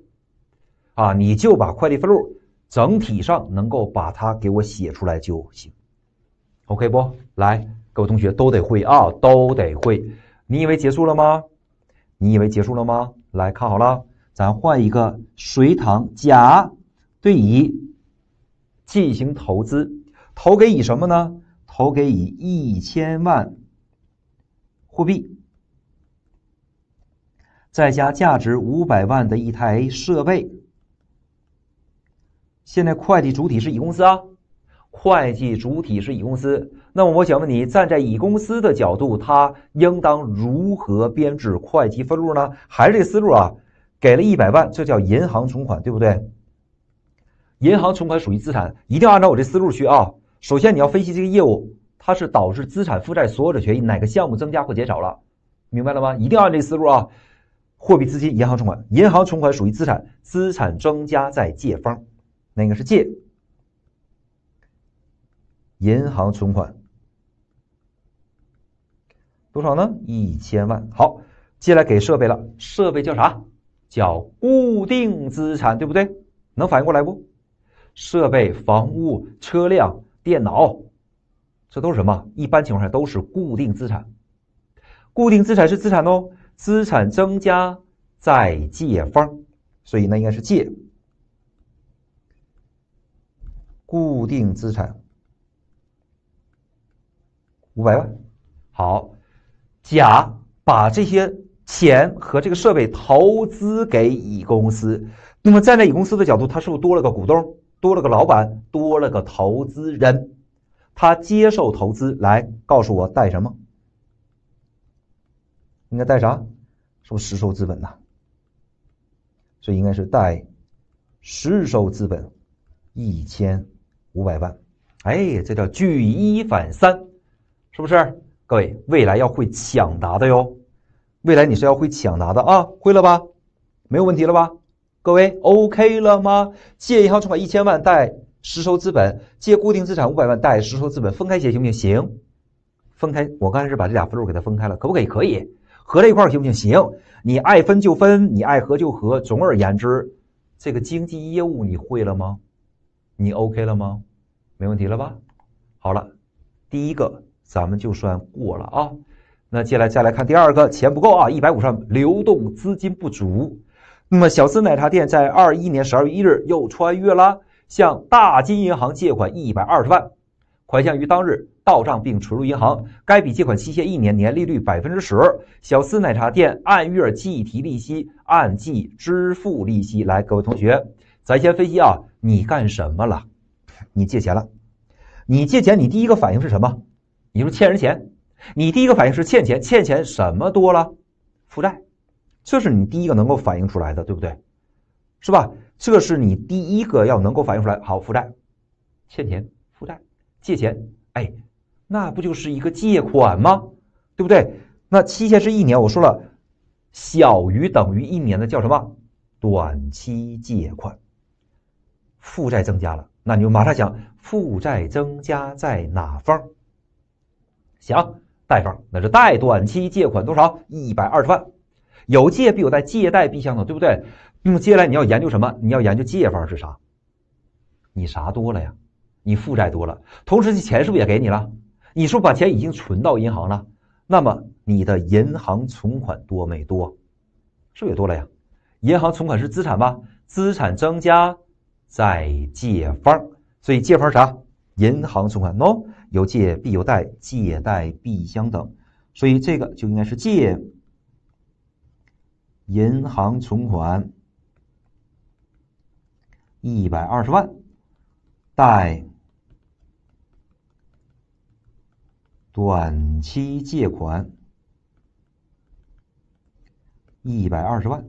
啊，你就把会计分录整体上能够把它给我写出来就行，OK 不？来，各位同学都得会啊，都得会。你以为结束了吗？你以为结束了吗？来看好了，咱换一个，隋唐甲对乙进行投资，投给乙什么呢？投给乙一千万货币。再加价值五百万的一台设备。现在会计主体是乙公司啊，会计主体是乙公司。那么我想问你，站在乙公司的角度，它应当如何编制会计分录呢？还是这思路啊？给了一百万，这叫银行存款，对不对？银行存款属于资产，一定要按照我这思路去啊。首先你要分析这个业务，它是导致资产负债所有者权益哪个项目增加或减少了，明白了吗？一定要按这思路啊。货币资金、银行存款，银行存款属于资产，资产增加在借方，应个是借？银行存款多少呢？一千万。好，接下来给设备了，设备叫啥？叫固定资产，对不对？能反应过来不？设备、房屋、车辆、电脑，这都是什么？一般情况下都是固定资产。固定资产是资产哦。资产增加再借方，所以那应该是借。固定资产五百万。好，甲把这些钱和这个设备投资给乙公司，那么站在乙公司的角度，他是不是多了个股东，多了个老板，多了个投资人？他接受投资，来告诉我贷什么？应该贷啥？是不实收资本呐？所以应该是贷实收资本一千五百万。哎，这叫举一反三，是不是？各位，未来要会抢答的哟。未来你是要会抢答的啊，会了吧？没有问题了吧？各位，OK 了吗？借银行存款一千万，贷实收资本；借固定资产五百万，贷实收资本。分开写行不行？行。分开，我刚才是把这俩分骤给它分开了，可不可以？可以。合在一块行不行？行，你爱分就分，你爱合就合。总而言之，这个经济业务你会了吗？你 OK 了吗？没问题了吧？好了，第一个咱们就算过了啊。那接下来再来看第二个，钱不够啊，一百五十万流动资金不足。那么，小资奶茶店在二一年十二月一日又穿越了，向大金银行借款一百二十万，款项于当日。到账并存入银行，该笔借款期限一年，年利率百分之十。小司奶茶店按月计提利息，按季支付利息。来，各位同学，咱先分析啊，你干什么了？你借钱了？你借钱，你第一个反应是什么？你说欠人钱？你第一个反应是欠钱，欠钱什么多了？负债？这是你第一个能够反映出来的，对不对？是吧？这是你第一个要能够反映出来，好，负债，欠钱，负债，借钱，哎。那不就是一个借款吗？对不对？那期限是一年，我说了，小于等于一年的叫什么？短期借款。负债增加了，那你就马上想，负债增加在哪方？想，贷方，那是贷短期借款多少？一百二十万。有借必有贷，借贷必相等，对不对？那么接下来你要研究什么？你要研究借方是啥？你啥多了呀？你负债多了，同时钱是不是也给你了？你说把钱已经存到银行了，那么你的银行存款多没多，是不是也多了呀？银行存款是资产吧？资产增加，再借方，所以借方啥？银行存款，喏，有借必有贷，借贷必相等，所以这个就应该是借银行存款一百二十万，贷。短期借款一百二十万，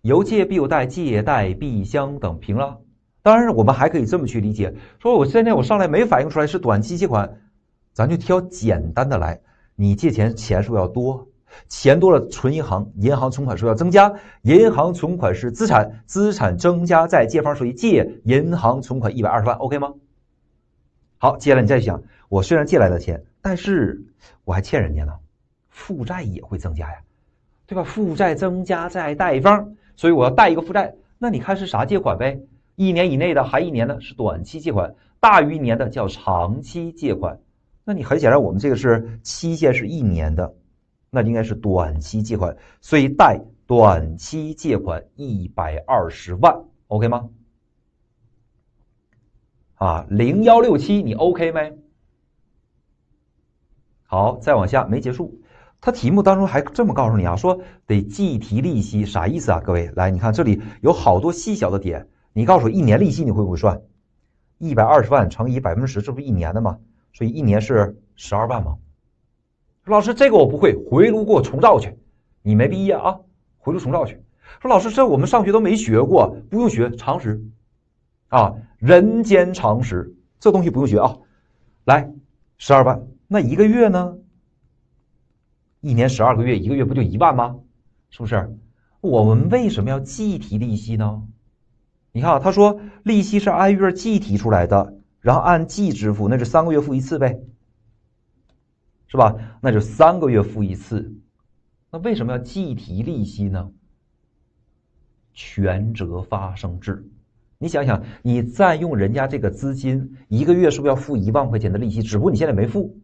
有借必有贷，借贷必相等，平了。当然，我们还可以这么去理解：说我现在我上来没反映出来是短期借款，咱就挑简单的来。你借钱钱数要多，钱多了存银行，银行存款数要增加。银行存款是资产，资产增加在借方，属于借银行存款一百二十万，OK 吗？好，接下来你再想，我虽然借来的钱，但是我还欠人家呢，负债也会增加呀，对吧？负债增加在贷方，所以我要贷一个负债，那你看是啥借款呗？一年以内的还一年的是短期借款；大于一年的叫长期借款。那你很显然，我们这个是期限是一年的，那应该是短期借款，所以贷短期借款一百二十万，OK 吗？啊，零幺六七，你 OK 没？好，再往下没结束。他题目当中还这么告诉你啊，说得计提利息，啥意思啊？各位，来，你看这里有好多细小的点，你告诉我一年利息你会不会算？一百二十万乘以百分之十，这不一年的吗？所以一年是十二万吗？说老师这个我不会，回炉给我重造去。你没毕业啊？回炉重造去。说老师这我们上学都没学过，不用学常识。啊，人间常识这东西不用学啊。来，十二万，那一个月呢？一年十二个月，一个月不就一万吗？是不是？我们为什么要计提利息呢？你看啊，他说利息是按月计提出来的，然后按季支付，那就三个月付一次呗，是吧？那就三个月付一次，那为什么要计提利息呢？权责发生制。你想想，你占用人家这个资金一个月，是不是要付一万块钱的利息？只不过你现在没付，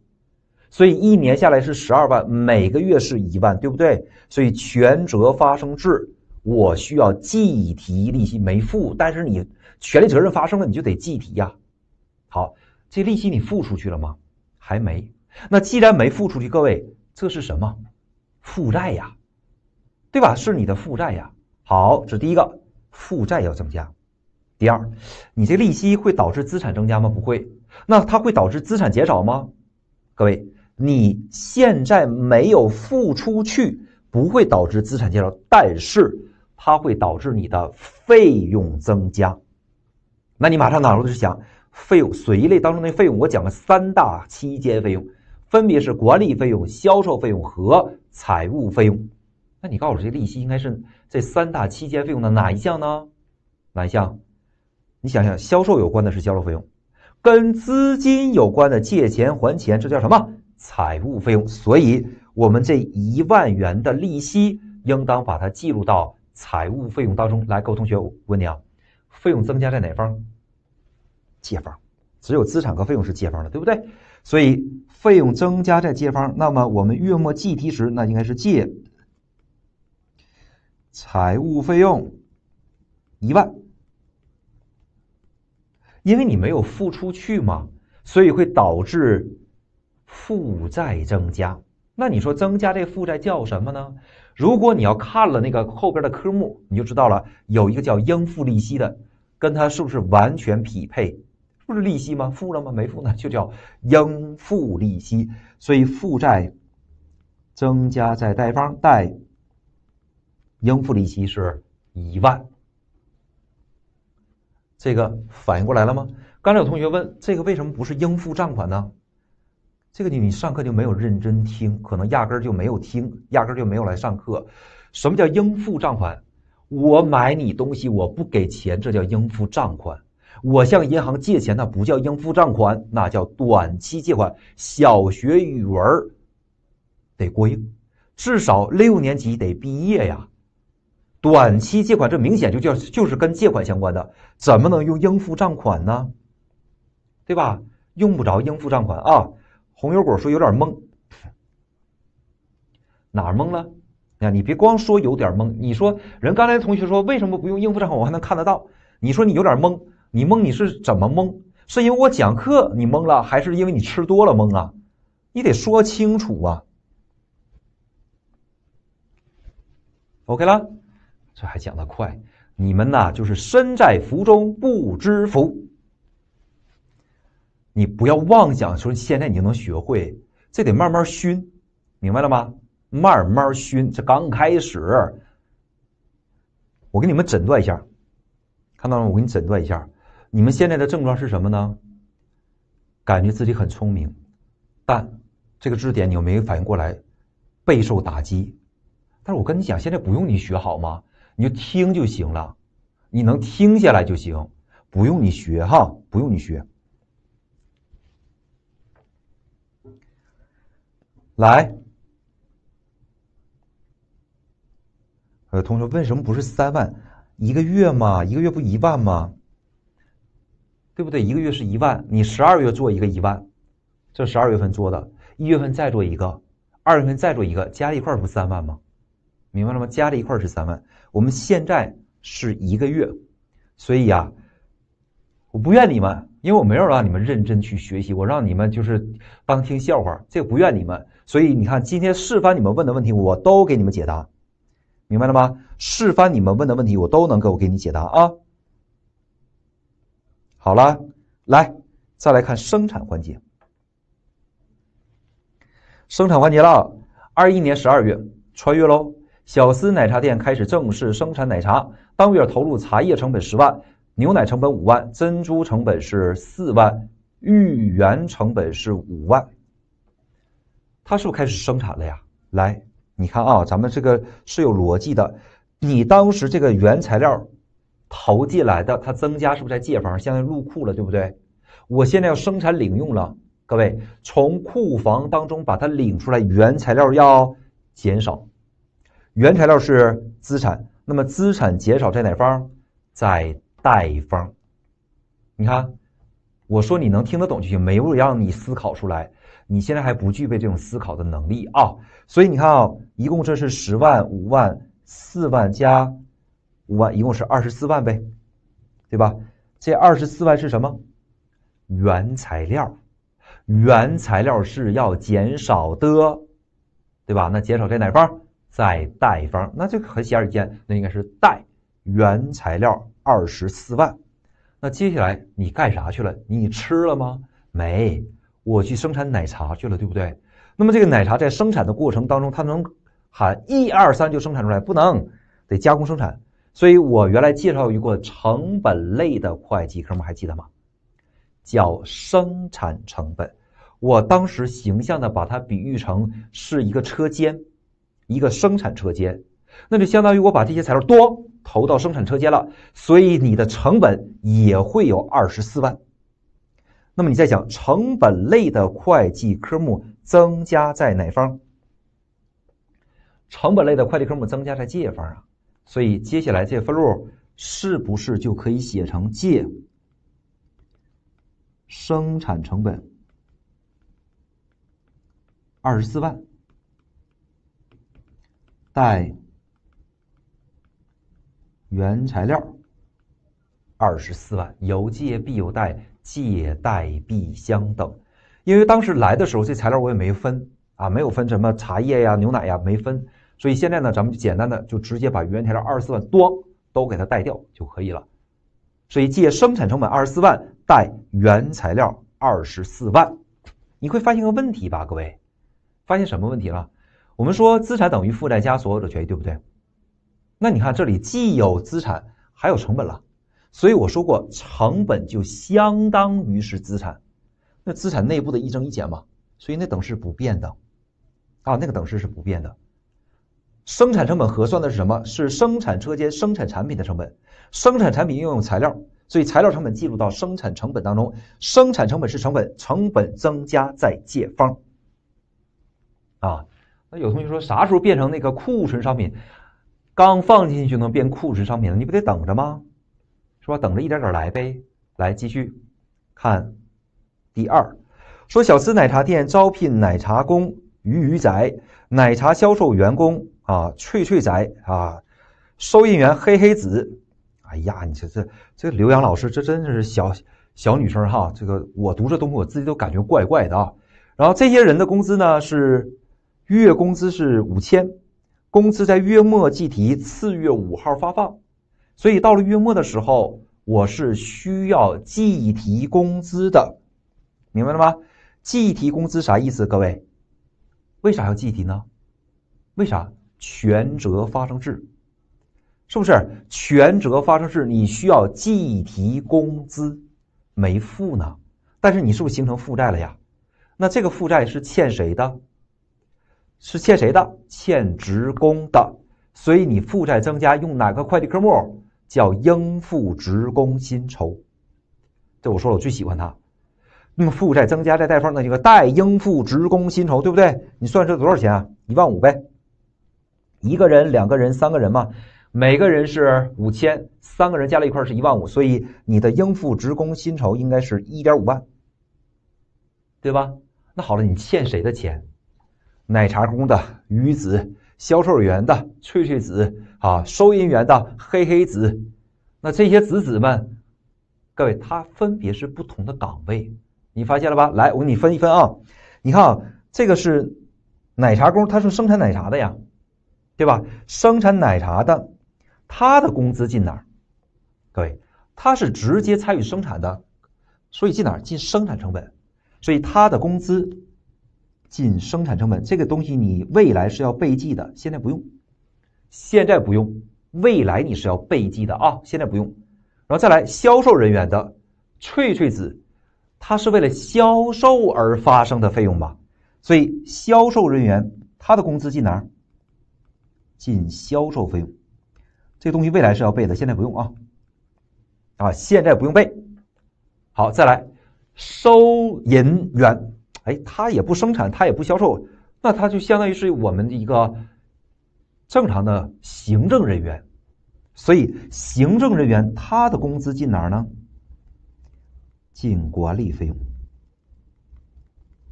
所以一年下来是十二万，每个月是一万，对不对？所以权责发生制，我需要计提利息没付，但是你权利责任发生了，你就得计提呀。好，这利息你付出去了吗？还没。那既然没付出去，各位这是什么负债呀？对吧？是你的负债呀。好，这第一个负债要增加。第二，你这利息会导致资产增加吗？不会。那它会导致资产减少吗？各位，你现在没有付出去，不会导致资产减少，但是它会导致你的费用增加。那你马上脑子就想，费用损益类当中的费用，我讲了三大期间费用，分别是管理费用、销售费用和财务费用。那你告诉我，这利息应该是这三大期间费用的哪一项呢？哪一项？你想想，销售有关的是销售费用，跟资金有关的借钱还钱，这叫什么？财务费用。所以，我们这一万元的利息，应当把它记录到财务费用当中来。各位同学，我问你啊，费用增加在哪方？借方。只有资产和费用是借方的，对不对？所以，费用增加在借方。那么，我们月末计提时，那应该是借财务费用一万。因为你没有付出去嘛，所以会导致负债增加。那你说增加这负债叫什么呢？如果你要看了那个后边的科目，你就知道了，有一个叫应付利息的，跟它是不是完全匹配？是不是利息吗？付了吗？没付呢，(laughs) 就叫应付利息。所以负债增加在贷方，贷应付利息是一万。这个反应过来了吗？刚才有同学问，这个为什么不是应付账款呢？这个你上课就没有认真听，可能压根儿就没有听，压根儿就没有来上课。什么叫应付账款？我买你东西我不给钱，这叫应付账款。我向银行借钱那不叫应付账款，那叫短期借款。小学语文得过硬，至少六年级得毕业呀。短期借款，这明显就叫就是跟借款相关的，怎么能用应付账款呢？对吧？用不着应付账款啊！红油果说有点懵，哪懵了？啊，你别光说有点懵。你说人刚才同学说为什么不用应付账款，我还能看得到？你说你有点懵，你懵你是怎么懵？是因为我讲课你懵了，还是因为你吃多了懵啊？你得说清楚啊！OK 了。这还讲的快，你们呐就是身在福中不知福，你不要妄想说现在你就能学会，这得慢慢熏，明白了吗？慢慢熏，这刚开始。我给你们诊断一下，看到了吗？我给你诊断一下，你们现在的症状是什么呢？感觉自己很聪明，但这个知识点你又没反应过来？备受打击，但是我跟你讲，现在不用你学好吗？你就听就行了，你能听下来就行，不用你学哈，不用你学。来，呃，同学，为什么不是三万一个月嘛？一个月不一万吗？对不对？一个月是一万，你十二月做一个一万，这十二月份做的，一月份再做一个，二月份再做一个，加一块儿不三万吗？明白了吗？加在一块儿是三万。我们现在是一个月，所以啊，我不怨你们，因为我没有让你们认真去学习，我让你们就是当听笑话，这个不怨你们。所以你看，今天示范你们问的问题，我都给你们解答，明白了吗？示范你们问的问题，我都能够给你解答啊。好了，来，再来看生产环节，生产环节了，二一年十二月，穿越喽。小司奶茶店开始正式生产奶茶，当月投入茶叶成本十万，牛奶成本五万，珍珠成本是四万，芋圆成本是五万。他是不是开始生产了呀？来，你看啊，咱们这个是有逻辑的。你当时这个原材料投进来的，它增加是不是在借方，相当于入库了，对不对？我现在要生产领用了，各位从库房当中把它领出来，原材料要减少。原材料是资产，那么资产减少在哪方？在贷方。你看，我说你能听得懂就行，没有让你思考出来。你现在还不具备这种思考的能力啊！所以你看啊，一共这是十万、五万、四万加五万，一共是二十四万呗，对吧？这二十四万是什么？原材料，原材料是要减少的，对吧？那减少在哪方？在贷方，那这个很显而易见，那应该是贷原材料二十四万。那接下来你干啥去了？你吃了吗？没，我去生产奶茶去了，对不对？那么这个奶茶在生产的过程当中，它能喊一二三就生产出来？不能，得加工生产。所以我原来介绍一个成本类的会计科目，还记得吗？叫生产成本。我当时形象的把它比喻成是一个车间。一个生产车间，那就相当于我把这些材料“多投到生产车间了，所以你的成本也会有二十四万。那么你在想，成本类的会计科目增加在哪方？成本类的会计科目增加在借方啊，所以接下来这个分录是不是就可以写成借生产成本二十四万？带原材料二十四万，有借必有贷，借贷必相等。因为当时来的时候，这材料我也没分啊，没有分什么茶叶呀、牛奶呀，没分。所以现在呢，咱们就简单的就直接把原材料二十四万多都给它贷掉就可以了。所以借生产成本二十四万，贷原材料二十四万。你会发现个问题吧，各位，发现什么问题了？我们说资产等于负债加所有者权益，对不对？那你看这里既有资产，还有成本了，所以我说过，成本就相当于是资产。那资产内部的一增一减嘛，所以那等式不变的啊，那个等式是不变的。生产成本核算的是什么？是生产车间生产产品的成本。生产产品应用材料，所以材料成本记录到生产成本当中。生产成本是成本，成本增加在借方啊。那有同学说，啥时候变成那个库存商品，刚放进去就能变库存商品了？你不得等着吗？是吧？等着一点点来呗。来继续看第二，说小吃奶茶店招聘奶茶工鱼鱼仔、奶茶销售员工啊，翠翠仔啊，收银员黑黑子。哎呀，你这这这刘洋老师这真是小小女生哈。这个我读这东西我自己都感觉怪怪的。啊。然后这些人的工资呢是。月工资是五千，工资在月末计提，次月五号发放，所以到了月末的时候，我是需要计提工资的，明白了吗？计提工资啥意思？各位，为啥要计提呢？为啥？全责发生制，是不是？全责发生制，你需要计提工资没付呢？但是你是不是形成负债了呀？那这个负债是欠谁的？是欠谁的？欠职工的，所以你负债增加用哪个会计科目？叫应付职工薪酬。这我说了，我最喜欢它。那么负债增加再贷方那这个贷应付职工薪酬，对不对？你算出来多少钱啊？一万五呗。一个人、两个人、三个人嘛，每个人是五千，三个人加在一块是一万五，所以你的应付职工薪酬应该是一点五万，对吧？那好了，你欠谁的钱？奶茶工的鱼子，销售员的翠翠子，啊，收银员的黑黑子，那这些子子们，各位，他分别是不同的岗位，你发现了吧？来，我给你分一分啊。你看啊，这个是奶茶工，他是生产奶茶的呀，对吧？生产奶茶的，他的工资进哪儿？各位，他是直接参与生产的，所以进哪儿？进生产成本，所以他的工资。进生产成本这个东西，你未来是要备记的，现在不用。现在不用，未来你是要备记的啊！现在不用，然后再来销售人员的翠翠子，他是为了销售而发生的费用吧？所以销售人员他的工资进哪儿？进销售费用。这东西未来是要备的，现在不用啊！啊，现在不用备。好，再来收银员。哎，他也不生产，他也不销售，那他就相当于是我们的一个正常的行政人员，所以行政人员他的工资进哪儿呢？进管理费用。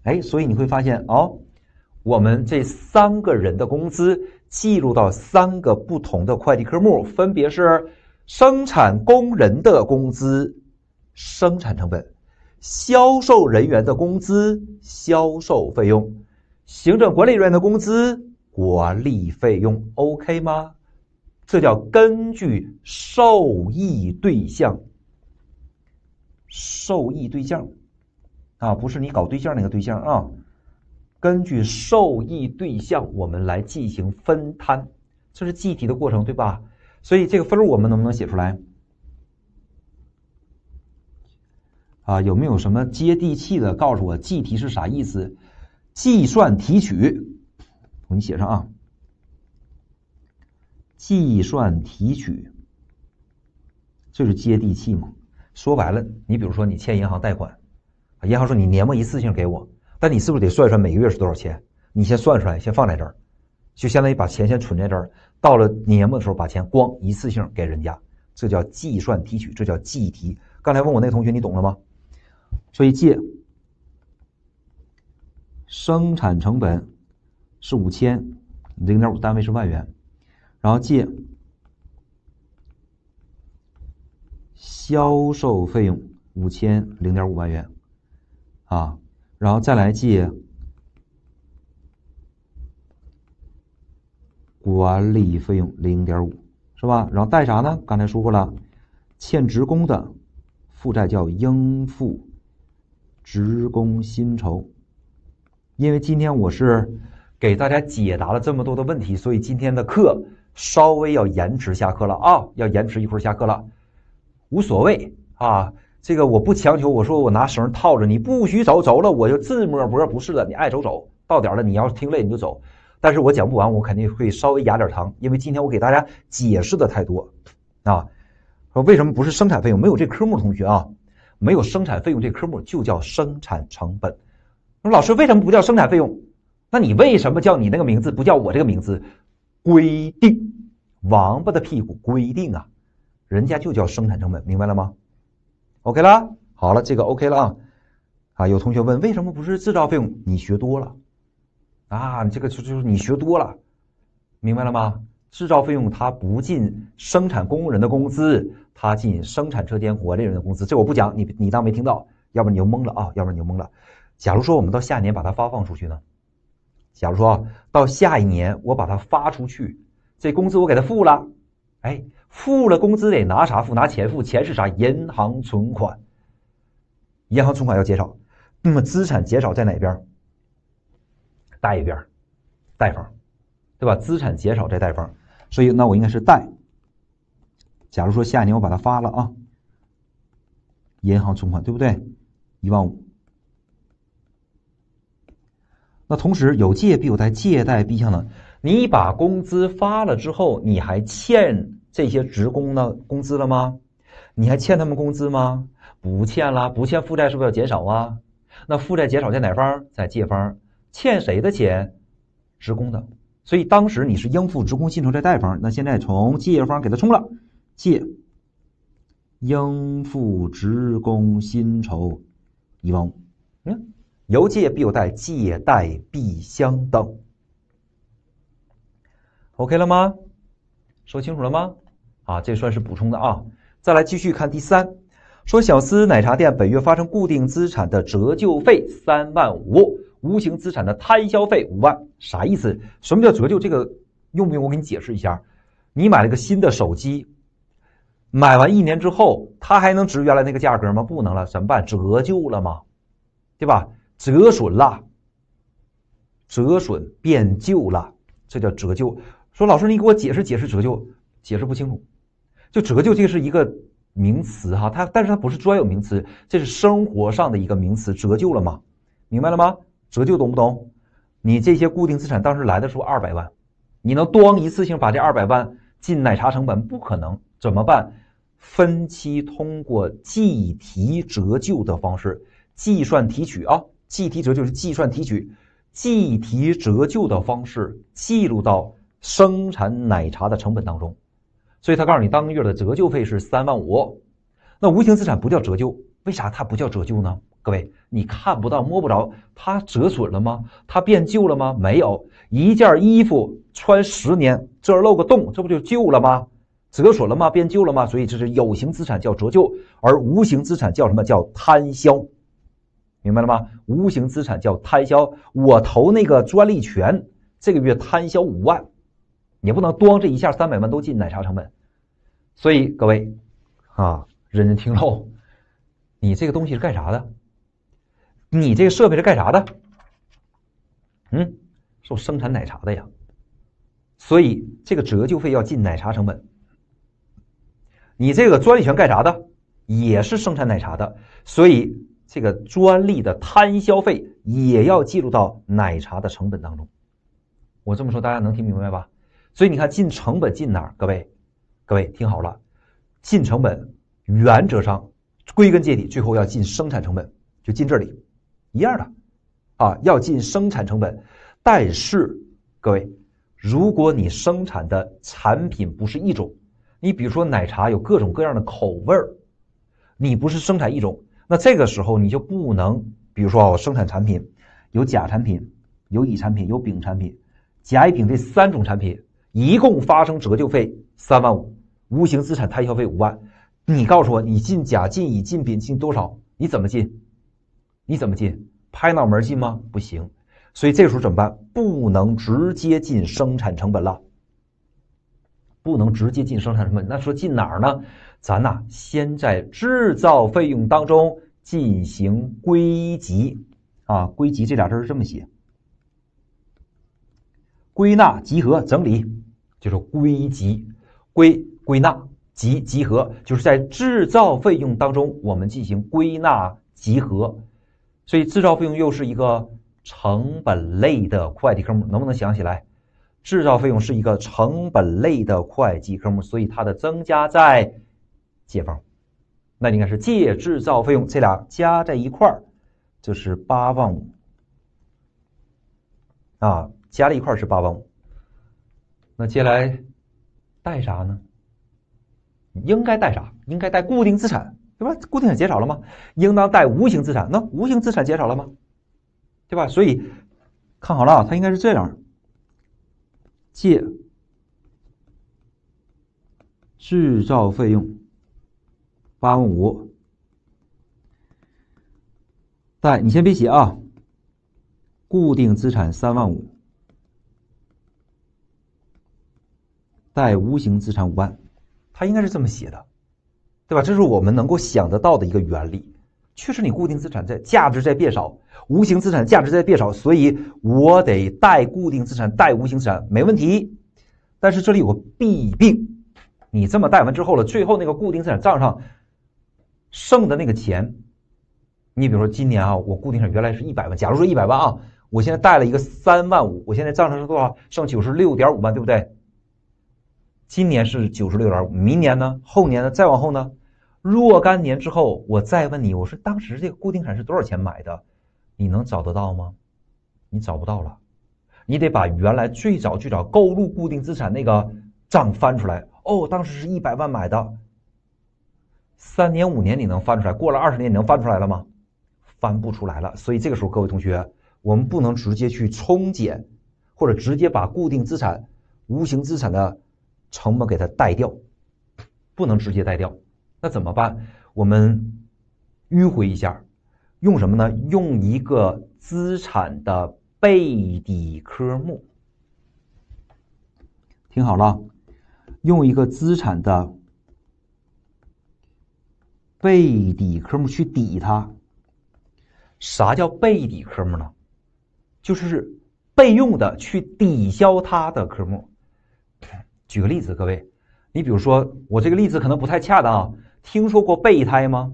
哎，所以你会发现啊，我们这三个人的工资记录到三个不同的会计科目，分别是生产工人的工资，生产成本。销售人员的工资、销售费用，行政管理人员的工资、管理费用，OK 吗？这叫根据受益对象。受益对象，啊，不是你搞对象那个对象啊，根据受益对象，我们来进行分摊，这是计提的过程，对吧？所以这个分录我们能不能写出来？啊，有没有什么接地气的告诉我计提是啥意思？计算提取，我给你写上啊。计算提取，就是接地气嘛。说白了，你比如说你欠银行贷款，银行说你年末一次性给我，但你是不是得算算每个月是多少钱？你先算出来，先放在这儿，就相当于把钱先存在这儿，到了年末的时候把钱光一次性给人家，这叫计算提取，这叫计提。刚才问我那个同学，你懂了吗？所以借生产成本是五千零点五单位是万元，然后借销售费用五千零点五万元啊，然后再来借管理费用零点五是吧？然后贷啥呢？刚才说过了，欠职工的负债叫应付。职工薪酬，因为今天我是给大家解答了这么多的问题，所以今天的课稍微要延迟下课了啊，要延迟一会儿下课了，无所谓啊，这个我不强求。我说我拿绳套着你不许走，走了我就自摸脖，不是了，你爱走走到点了，你要听累你就走，但是我讲不完，我肯定会稍微压点糖，因为今天我给大家解释的太多啊，说为什么不是生产费用？没有这科目，同学啊。没有生产费用这科目就叫生产成本。说老师为什么不叫生产费用？那你为什么叫你那个名字不叫我这个名字？规定，王八的屁股规定啊，人家就叫生产成本，明白了吗？OK 了，好了，这个 OK 了啊。啊，有同学问为什么不是制造费用？你学多了啊，这个就就是你学多了，明白了吗？制造费用它不进生产工人的工资。他进生产车间管理人的工资，这我不讲，你你当没听到，要不然你就懵了啊，要不然你就懵了。假如说我们到下一年把它发放出去呢？假如说到下一年我把它发出去，这工资我给他付了，哎，付了工资得拿啥付？拿钱付，钱是啥？银行存款。银行存款要减少，那么资产减少在哪边？贷一边，贷方，对吧？资产减少在贷方，所以那我应该是贷。假如说下一年我把它发了啊，银行存款对不对？一万五。那同时有借必有贷，借贷必相等。你把工资发了之后，你还欠这些职工的工资了吗？你还欠他们工资吗？不欠了，不欠负债是不是要减少啊？那负债减少在哪方？在借方。欠谁的钱？职工的。所以当时你是应付职工薪酬在贷方，那现在从借方给他冲了。借应付职工薪酬一万五，嗯，有借必有贷，借贷必相等。OK 了吗？说清楚了吗？啊，这算是补充的啊。再来继续看第三，说小司奶茶店本月发生固定资产的折旧费三万五，无形资产的摊销费五万，啥意思？什么叫折旧？这个用不用我给你解释一下？你买了个新的手机。买完一年之后，它还能值原来那个价格吗？不能了，怎么办？折旧了吗？对吧？折损了，折损变旧了，这叫折旧。说老师，你给我解释解释折旧，解释不清楚。就折旧，这是一个名词哈，它但是它不是专有名词，这是生活上的一个名词。折旧了吗？明白了吗？折旧懂不懂？你这些固定资产当时来的时候二百万，你能咣一次性把这二百万进奶茶成本？不可能，怎么办？分期通过计提折旧的方式计算提取啊，计提折旧是计算提取，计提折旧的方式记录到生产奶茶的成本当中。所以，他告诉你当月的折旧费是三万五。那无形资产不叫折旧，为啥它不叫折旧呢？各位，你看不到摸不着，它折损了吗？它变旧了吗？没有。一件衣服穿十年，这儿漏个洞，这不就旧了吗？折损了吗？变旧了吗？所以这是有形资产叫折旧，而无形资产叫什么叫摊销？明白了吗？无形资产叫摊销。我投那个专利权，这个月摊销五万，也不能光这一下三百万都进奶茶成本。所以各位啊，认真听喽，你这个东西是干啥的？你这个设备是干啥的？嗯，是不生产奶茶的呀？所以这个折旧费要进奶茶成本。你这个专利权干啥的？也是生产奶茶的，所以这个专利的摊消费也要计入到奶茶的成本当中。我这么说大家能听明白吧？所以你看进成本进哪儿？各位，各位听好了，进成本原则上归根结底最后要进生产成本，就进这里一样的啊，要进生产成本。但是各位，如果你生产的产品不是一种。你比如说奶茶有各种各样的口味儿，你不是生产一种，那这个时候你就不能，比如说哦，我生产产品，有甲产品，有乙产品，有丙产品，甲、乙、丙这三种产品一共发生折旧费三万五，无形资产摊销费五万，你告诉我你进甲进乙进丙进多少？你怎么进？你怎么进？拍脑门进吗？不行，所以这时候怎么办？不能直接进生产成本了。不能直接进生产成本，那说进哪儿呢？咱呐，先在制造费用当中进行归集啊，归集这俩字儿是这么写：归纳、集合、整理，就是归集，归归纳、集集合，就是在制造费用当中我们进行归纳集合，所以制造费用又是一个成本类的会计科目，能不能想起来？制造费用是一个成本类的会计科目，所以它的增加在借方，那应该是借制造费用，这俩加在一块儿就是八万五啊，加在一块儿是八万五。那接下来带啥呢？应该带啥？应该带固定资产，对吧？固定资产减少了吗？应当带无形资产，那无形资产减少了吗？对吧？所以看好了，它应该是这样。借制造费用八万五，贷你先别写啊，固定资产三万五，贷无形资产五万，它应该是这么写的，对吧？这是我们能够想得到的一个原理，确实，你固定资产在价值在变少。无形资产价值在变少，所以我得贷固定资产，贷无形资产没问题。但是这里有个弊病，你这么贷完之后了，最后那个固定资产账上剩的那个钱，你比如说今年啊，我固定资产原来是一百万，假如说一百万啊，我现在贷了一个三万五，我现在账上是多少？剩九十六点五万，对不对？今年是九十六点五，明年呢？后年呢？再往后呢？若干年之后，我再问你，我说当时这个固定资产是多少钱买的？你能找得到吗？你找不到了，你得把原来最早最早购入固定资产那个账翻出来。哦，当时是一百万买的，三年五年你能翻出来？过了二十年你能翻出来了吗？翻不出来了。所以这个时候，各位同学，我们不能直接去冲减，或者直接把固定资产、无形资产的成本给它带掉，不能直接带掉。那怎么办？我们迂回一下。用什么呢？用一个资产的背底科目，听好了，用一个资产的背底科目去抵它。啥叫背底科目呢？就是备用的去抵消它的科目。举个例子，各位，你比如说我这个例子可能不太恰当啊，听说过备胎吗？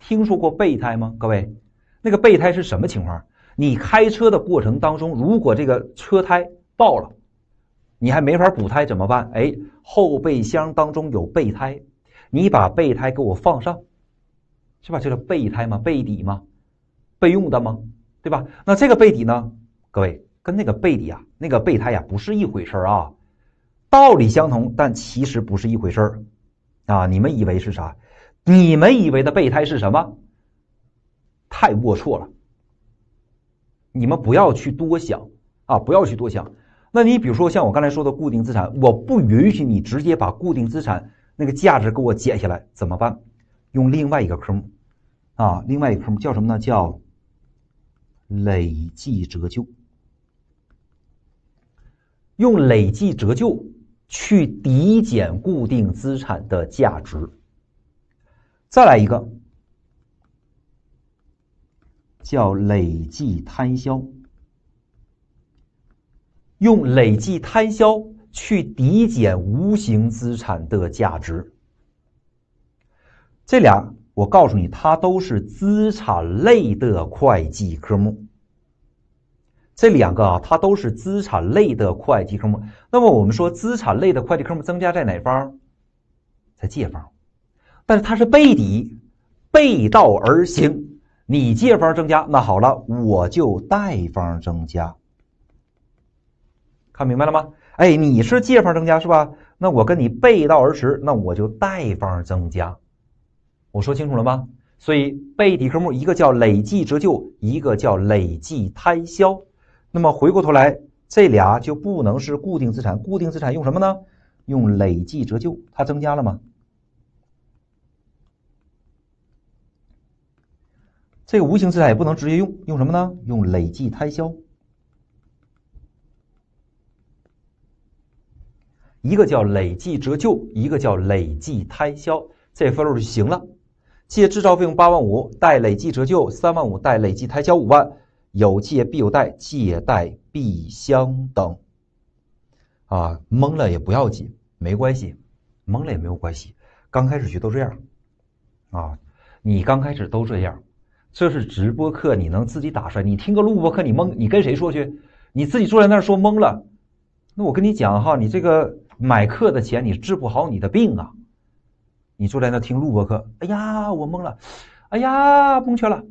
听说过备胎吗？各位，那个备胎是什么情况？你开车的过程当中，如果这个车胎爆了，你还没法补胎怎么办？哎，后备箱当中有备胎，你把备胎给我放上，是吧？这是备胎吗？备底吗？备用的吗？对吧？那这个备底呢？各位，跟那个备底啊，那个备胎啊，不是一回事儿啊。道理相同，但其实不是一回事儿啊。你们以为是啥？你们以为的备胎是什么？太龌龊了！你们不要去多想啊！不要去多想。那你比如说像我刚才说的固定资产，我不允许你直接把固定资产那个价值给我减下来，怎么办？用另外一个科目啊，另外一个科目叫什么呢？叫累计折旧，用累计折旧去抵减固定资产的价值。再来一个，叫累计摊销，用累计摊销去抵减无形资产的价值。这俩我告诉你，它都是资产类的会计科目。这两个啊，它都是资产类的会计科目。那么我们说资产类的会计科目增加在哪方？在借方。但是它是背底，背道而行。你借方增加，那好了，我就贷方增加。看明白了吗？哎，你是借方增加是吧？那我跟你背道而驰，那我就贷方增加。我说清楚了吗？所以背底科目一个叫累计折旧，一个叫累计摊销。那么回过头来，这俩就不能是固定资产。固定资产用什么呢？用累计折旧，它增加了吗？这个无形资产也不能直接用，用什么呢？用累计摊销。一个叫累计折旧，一个叫累计摊销，这分路就行了。借制造费用八万五，贷累计折旧三万五，贷累计摊销五万。有借必有贷，借贷必相等。啊，懵了也不要紧，没关系，懵了也没有关系。刚开始学都这样啊，你刚开始都这样。这是直播课，你能自己打出来。你听个录播课，你懵，你跟谁说去？你自己坐在那儿说懵了。那我跟你讲哈，你这个买课的钱，你治不好你的病啊。你坐在那听录播课，哎呀，我懵了，哎呀，蒙圈了。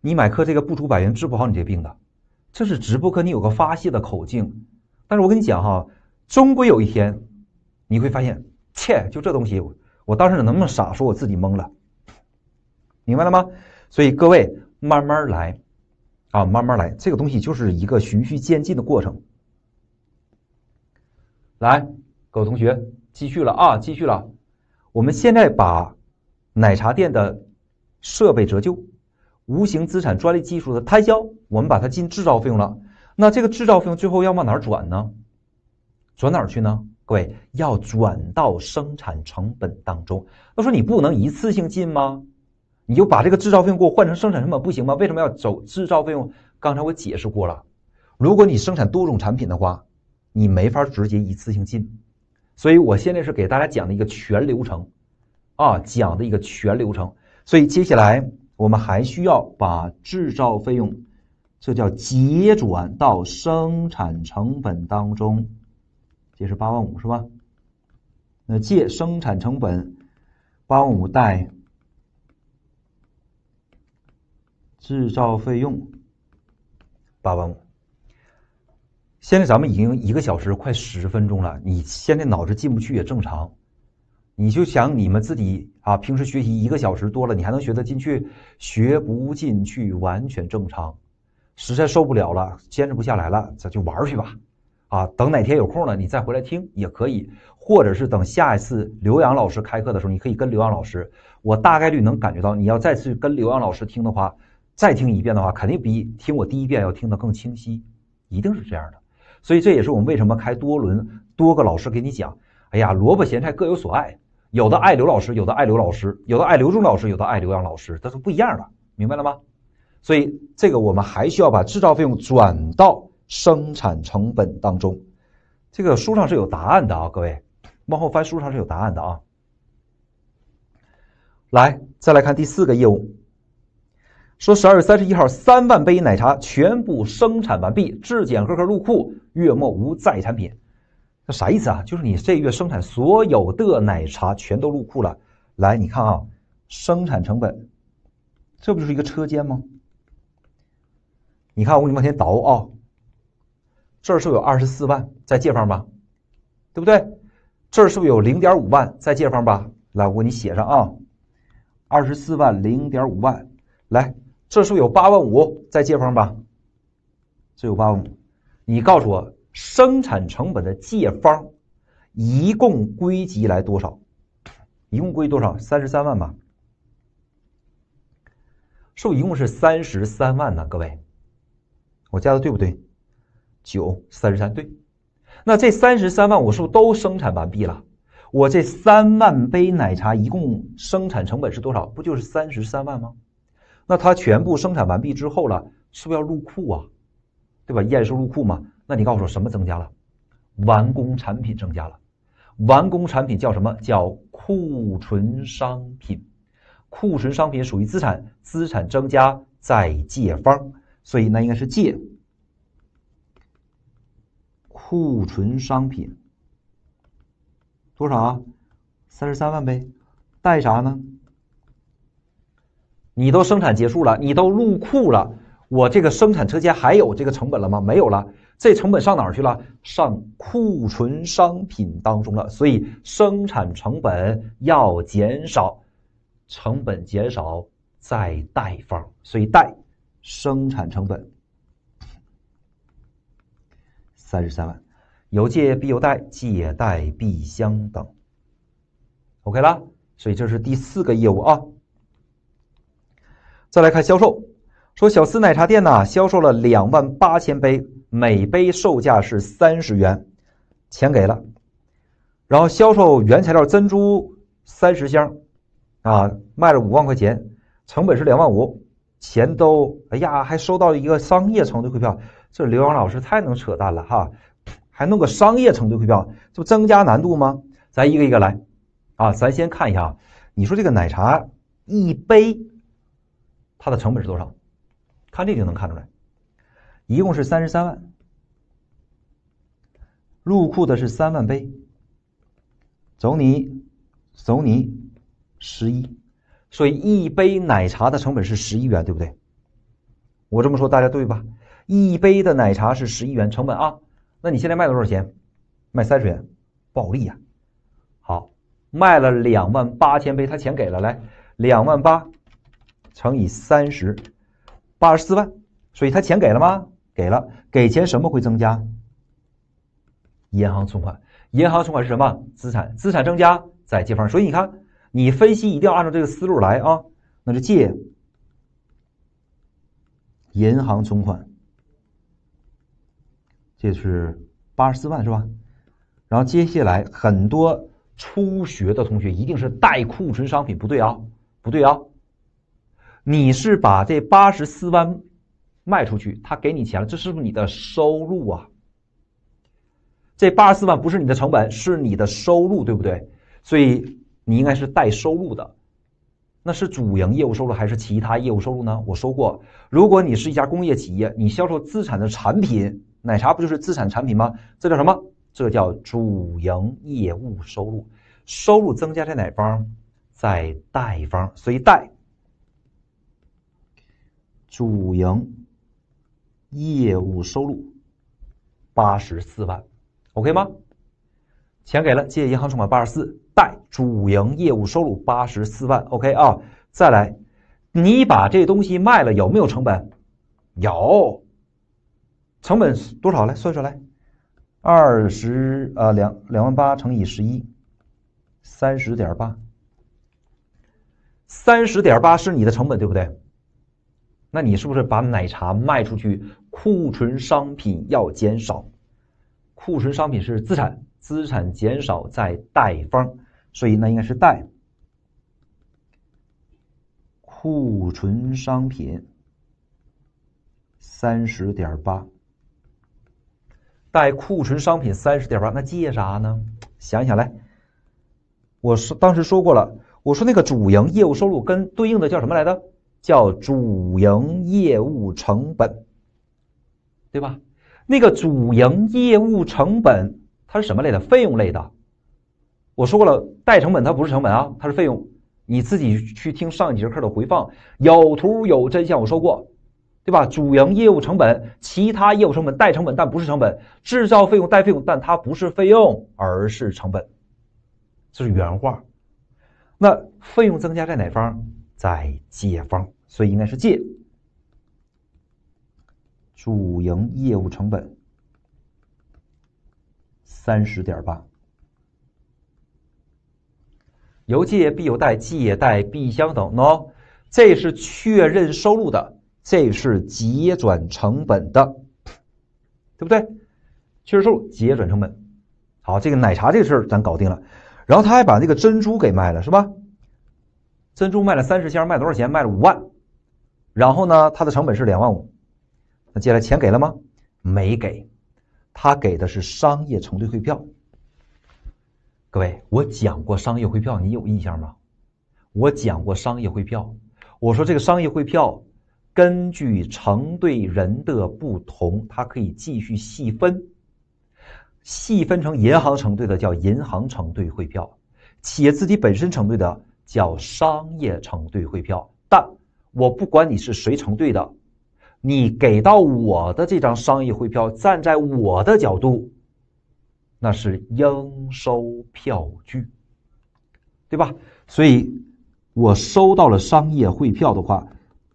你买课这个不出百元，治不好你这病的。这是直播课，你有个发泄的口径。但是我跟你讲哈，终归有一天，你会发现，切，就这东西，我当时能不能傻说我自己懵了？明白了吗？所以各位慢慢来，啊，慢慢来，这个东西就是一个循序渐进的过程。来，各位同学，继续了啊，继续了。我们现在把奶茶店的设备折旧、无形资产、专利技术的摊销，我们把它进制造费用了。那这个制造费用最后要往哪转呢？转哪儿去呢？各位要转到生产成本当中。那说你不能一次性进吗？你就把这个制造费用给我换成生产成本，不行吗？为什么要走制造费用？刚才我解释过了，如果你生产多种产品的话，你没法直接一次性进，所以我现在是给大家讲的一个全流程，啊，讲的一个全流程。所以接下来我们还需要把制造费用，这叫结转到生产成本当中，这是八万五是吧？那借生产成本八万五贷。制造费用八万五。现在咱们已经一个小时快十分钟了，你现在脑子进不去也正常。你就想你们自己啊，平时学习一个小时多了，你还能学得进去？学不进去完全正常。实在受不了了，坚持不下来了，咱就玩去吧。啊，等哪天有空了，你再回来听也可以。或者是等下一次刘洋老师开课的时候，你可以跟刘洋老师。我大概率能感觉到，你要再次跟刘洋老师听的话。再听一遍的话，肯定比听我第一遍要听得更清晰，一定是这样的。所以这也是我们为什么开多轮、多个老师给你讲。哎呀，萝卜咸菜各有所爱，有的爱刘老师，有的爱刘老师，有的爱刘忠老师，有的爱刘洋老师，这是不一样的，明白了吗？所以这个我们还需要把制造费用转到生产成本当中。这个书上是有答案的啊，各位，往后翻，书上是有答案的啊。来，再来看第四个业务。说十二月三十一号，三万杯奶茶全部生产完毕，质检合格入库，月末无再产品。这啥意思啊？就是你这月生产所有的奶茶全都入库了。来，你看啊，生产成本，这不就是一个车间吗？你看我给你往前倒啊，这儿是不是有二十四万在借方吧？对不对？这儿是不是有零点五万在借方吧？来，我给你写上啊，二十四万零点五万，来。这数有八万五在借方吧，这有八万五。你告诉我，生产成本的借方一共归集来多少？一共归多少？三十三万吧？是不是一共是三十三万呢？各位，我加的对不对？九三十三对。那这三十三万，我是不是都生产完毕了？我这三万杯奶茶一共生产成本是多少？不就是三十三万吗？那它全部生产完毕之后了，是不是要入库啊？对吧？验收入库嘛。那你告诉我什么增加了？完工产品增加了。完工产品叫什么叫库存商品？库存商品属于资产，资产增加再借方，所以那应该是借库存商品多少啊？三十三万呗。贷啥呢？你都生产结束了，你都入库了，我这个生产车间还有这个成本了吗？没有了，这成本上哪儿去了？上库存商品当中了。所以生产成本要减少，成本减少再贷方，所以贷生产成本三十三万。有借必有贷，借贷必相等。OK 了，所以这是第四个业务啊。再来看销售，说小司奶茶店呢销售了两万八千杯，每杯售价是三十元，钱给了，然后销售原材料珍珠三十箱，啊，卖了五万块钱，成本是两万五，钱都哎呀，还收到一个商业承兑汇票，这刘洋老师太能扯淡了哈，还弄个商业承兑汇票，这不增加难度吗？咱一个一个来，啊，咱先看一下啊，你说这个奶茶一杯。它的成本是多少？看这就能看出来，一共是三十三万。入库的是三万杯，走你，走你，十一。所以一杯奶茶的成本是十一元，对不对？我这么说大家对吧？一杯的奶茶是十一元成本啊。那你现在卖多少钱？卖三十元，暴利呀！好，卖了两万八千杯，他钱给了，来两万八。乘以三十，八十四万，所以他钱给了吗？给了，给钱什么会增加？银行存款，银行存款是什么？资产，资产增加再借方，所以你看，你分析一定要按照这个思路来啊，那就借银行存款，这是八十四万是吧？然后接下来很多初学的同学一定是带库存商品，不对啊，不对啊。你是把这八十四万卖出去，他给你钱了，这是不是你的收入啊？这八十四万不是你的成本，是你的收入，对不对？所以你应该是带收入的，那是主营业务收入还是其他业务收入呢？我说过，如果你是一家工业企业，你销售资产的产品，奶茶不就是资产产品吗？这叫什么？这叫主营业务收入。收入增加在哪方？在贷方，所以贷。主营业务收入八十四万，OK 吗？钱给了，借银行存款八十四，贷主营业务收入八十四万，OK 啊？再来，你把这东西卖了，有没有成本？有，成本多少来算算来？二十啊，两两万八乘以十一，三十点八，三十点八是你的成本，对不对？那你是不是把奶茶卖出去，库存商品要减少？库存商品是资产，资产减少在贷方，所以那应该是贷库存商品三十点八，贷库存商品三十点八，那借啥呢？想一想，来，我说当时说过了，我说那个主营业务收入跟对应的叫什么来着？叫主营业务成本，对吧？那个主营业务成本它是什么类的？费用类的。我说过了，代成本它不是成本啊，它是费用。你自己去听上一节课的回放，有图有真相。我说过，对吧？主营业务成本、其他业务成本、代成本，但不是成本；制造费用、代费用，但它不是费用，而是成本。这是原话。那费用增加在哪方？在借方，所以应该是借主营业务成本三十点八。有借必有贷，借贷必相等喏。这是确认收入的，这是结转成本的，对不对？确认收入，结转成本。好，这个奶茶这个事儿咱搞定了。然后他还把那个珍珠给卖了，是吧？珍珠卖了三十箱，卖多少钱？卖了五万，然后呢？它的成本是两万五，那接下来钱给了吗？没给，他给的是商业承兑汇票。各位，我讲过商业汇票，你有印象吗？我讲过商业汇票，我说这个商业汇票根据承兑人的不同，它可以继续细分，细分成银行承兑的叫银行承兑汇票，企业自己本身承兑的。叫商业承兑汇票，但我不管你是谁承兑的，你给到我的这张商业汇票，站在我的角度，那是应收票据，对吧？所以，我收到了商业汇票的话，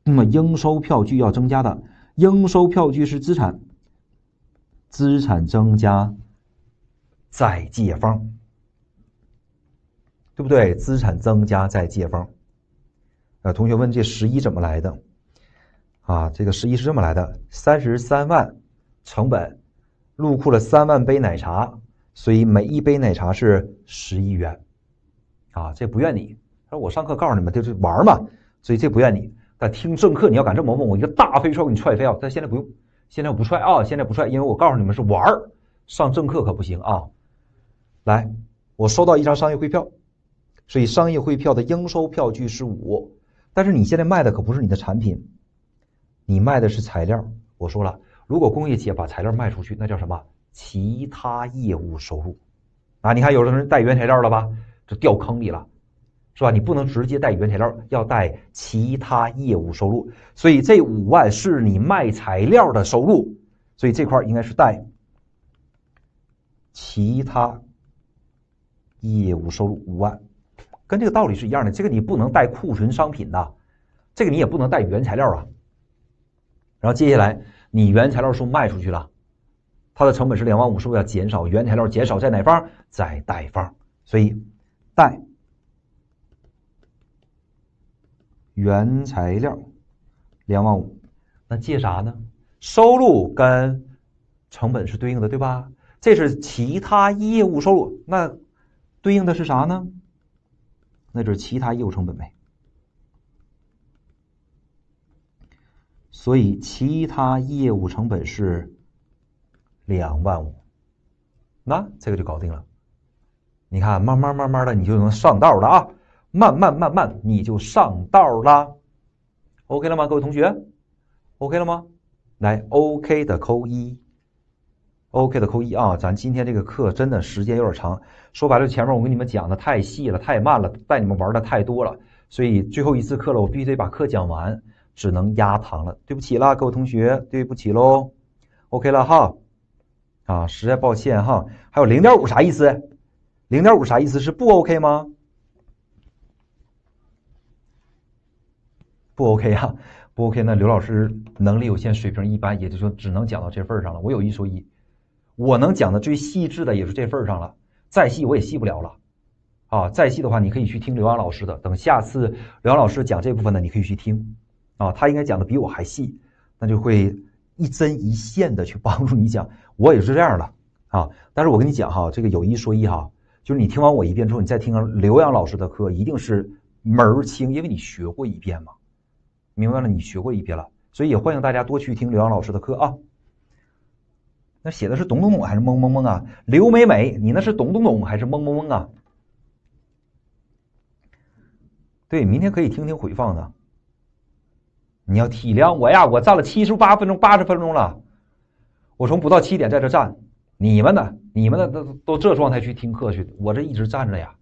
那么应收票据要增加的，应收票据是资产，资产增加，再借方。对不对？资产增加在借方。呃，同学问这十一怎么来的？啊，这个十一是这么来的：三十三万成本入库了三万杯奶茶，所以每一杯奶茶是十一元。啊，这不怨你。他说我上课告诉你们就是玩嘛，所以这不怨你。但听政课你要敢这么问，我一个大飞踹给你踹飞啊！但现在不用，现在我不踹啊，现在不踹，因为我告诉你们是玩儿，上正课可不行啊。来，我收到一张商业汇票。所以商业汇票的应收票据是五，但是你现在卖的可不是你的产品，你卖的是材料。我说了，如果工业企业把材料卖出去，那叫什么？其他业务收入啊！你看有的人带原材料了吧，就掉坑里了，是吧？你不能直接带原材料，要带其他业务收入。所以这五万是你卖材料的收入，所以这块应该是带其他业务收入五万。跟这个道理是一样的，这个你不能带库存商品的，这个你也不能带原材料啊。然后接下来你原材料是卖出去了，它的成本是两万五，是不是要减少原材料？减少在哪方？在贷方，所以贷原材料两万五。那借啥呢？收入跟成本是对应的，对吧？这是其他业务收入，那对应的是啥呢？那就是其他业务成本呗，所以其他业务成本是两万五，那这个就搞定了。你看，慢慢慢慢的，你就能上道了啊！慢慢慢慢，你就上道了。OK 了吗，各位同学？OK 了吗？来，OK 的扣一。O K 的扣一啊，咱今天这个课真的时间有点长。说白了，前面我跟你们讲的太细了，太慢了，带你们玩的太多了。所以最后一次课了，我必须得把课讲完，只能压堂了。对不起啦，各位同学，对不起喽。O K 了哈，啊，实在抱歉哈。还有零点五啥意思？零点五啥意思？是不 O K 吗？不 O K 啊？不 O K？那刘老师能力有限，水平一般，也就说只能讲到这份儿上了。我有一说一。我能讲的最细致的也是这份儿上了，再细我也细不了了，啊，再细的话你可以去听刘洋老师的，等下次刘洋老师讲这部分呢，你可以去听，啊，他应该讲的比我还细，那就会一针一线的去帮助你讲，我也是这样的，啊，但是我跟你讲哈，这个有一说一哈，就是你听完我一遍之后，你再听刘洋老师的课一定是门儿清，因为你学过一遍嘛，明白了，你学过一遍了，所以也欢迎大家多去听刘洋老师的课啊。那写的是懂懂懂还是懵懵懵啊？刘美美，你那是懂懂懂还是懵懵懵啊？对，明天可以听听回放的。你要体谅我呀，我站了七十八分钟、八十分钟了，我从不到七点在这站，你们呢？你们呢？都都这状态去听课去？我这一直站着呀，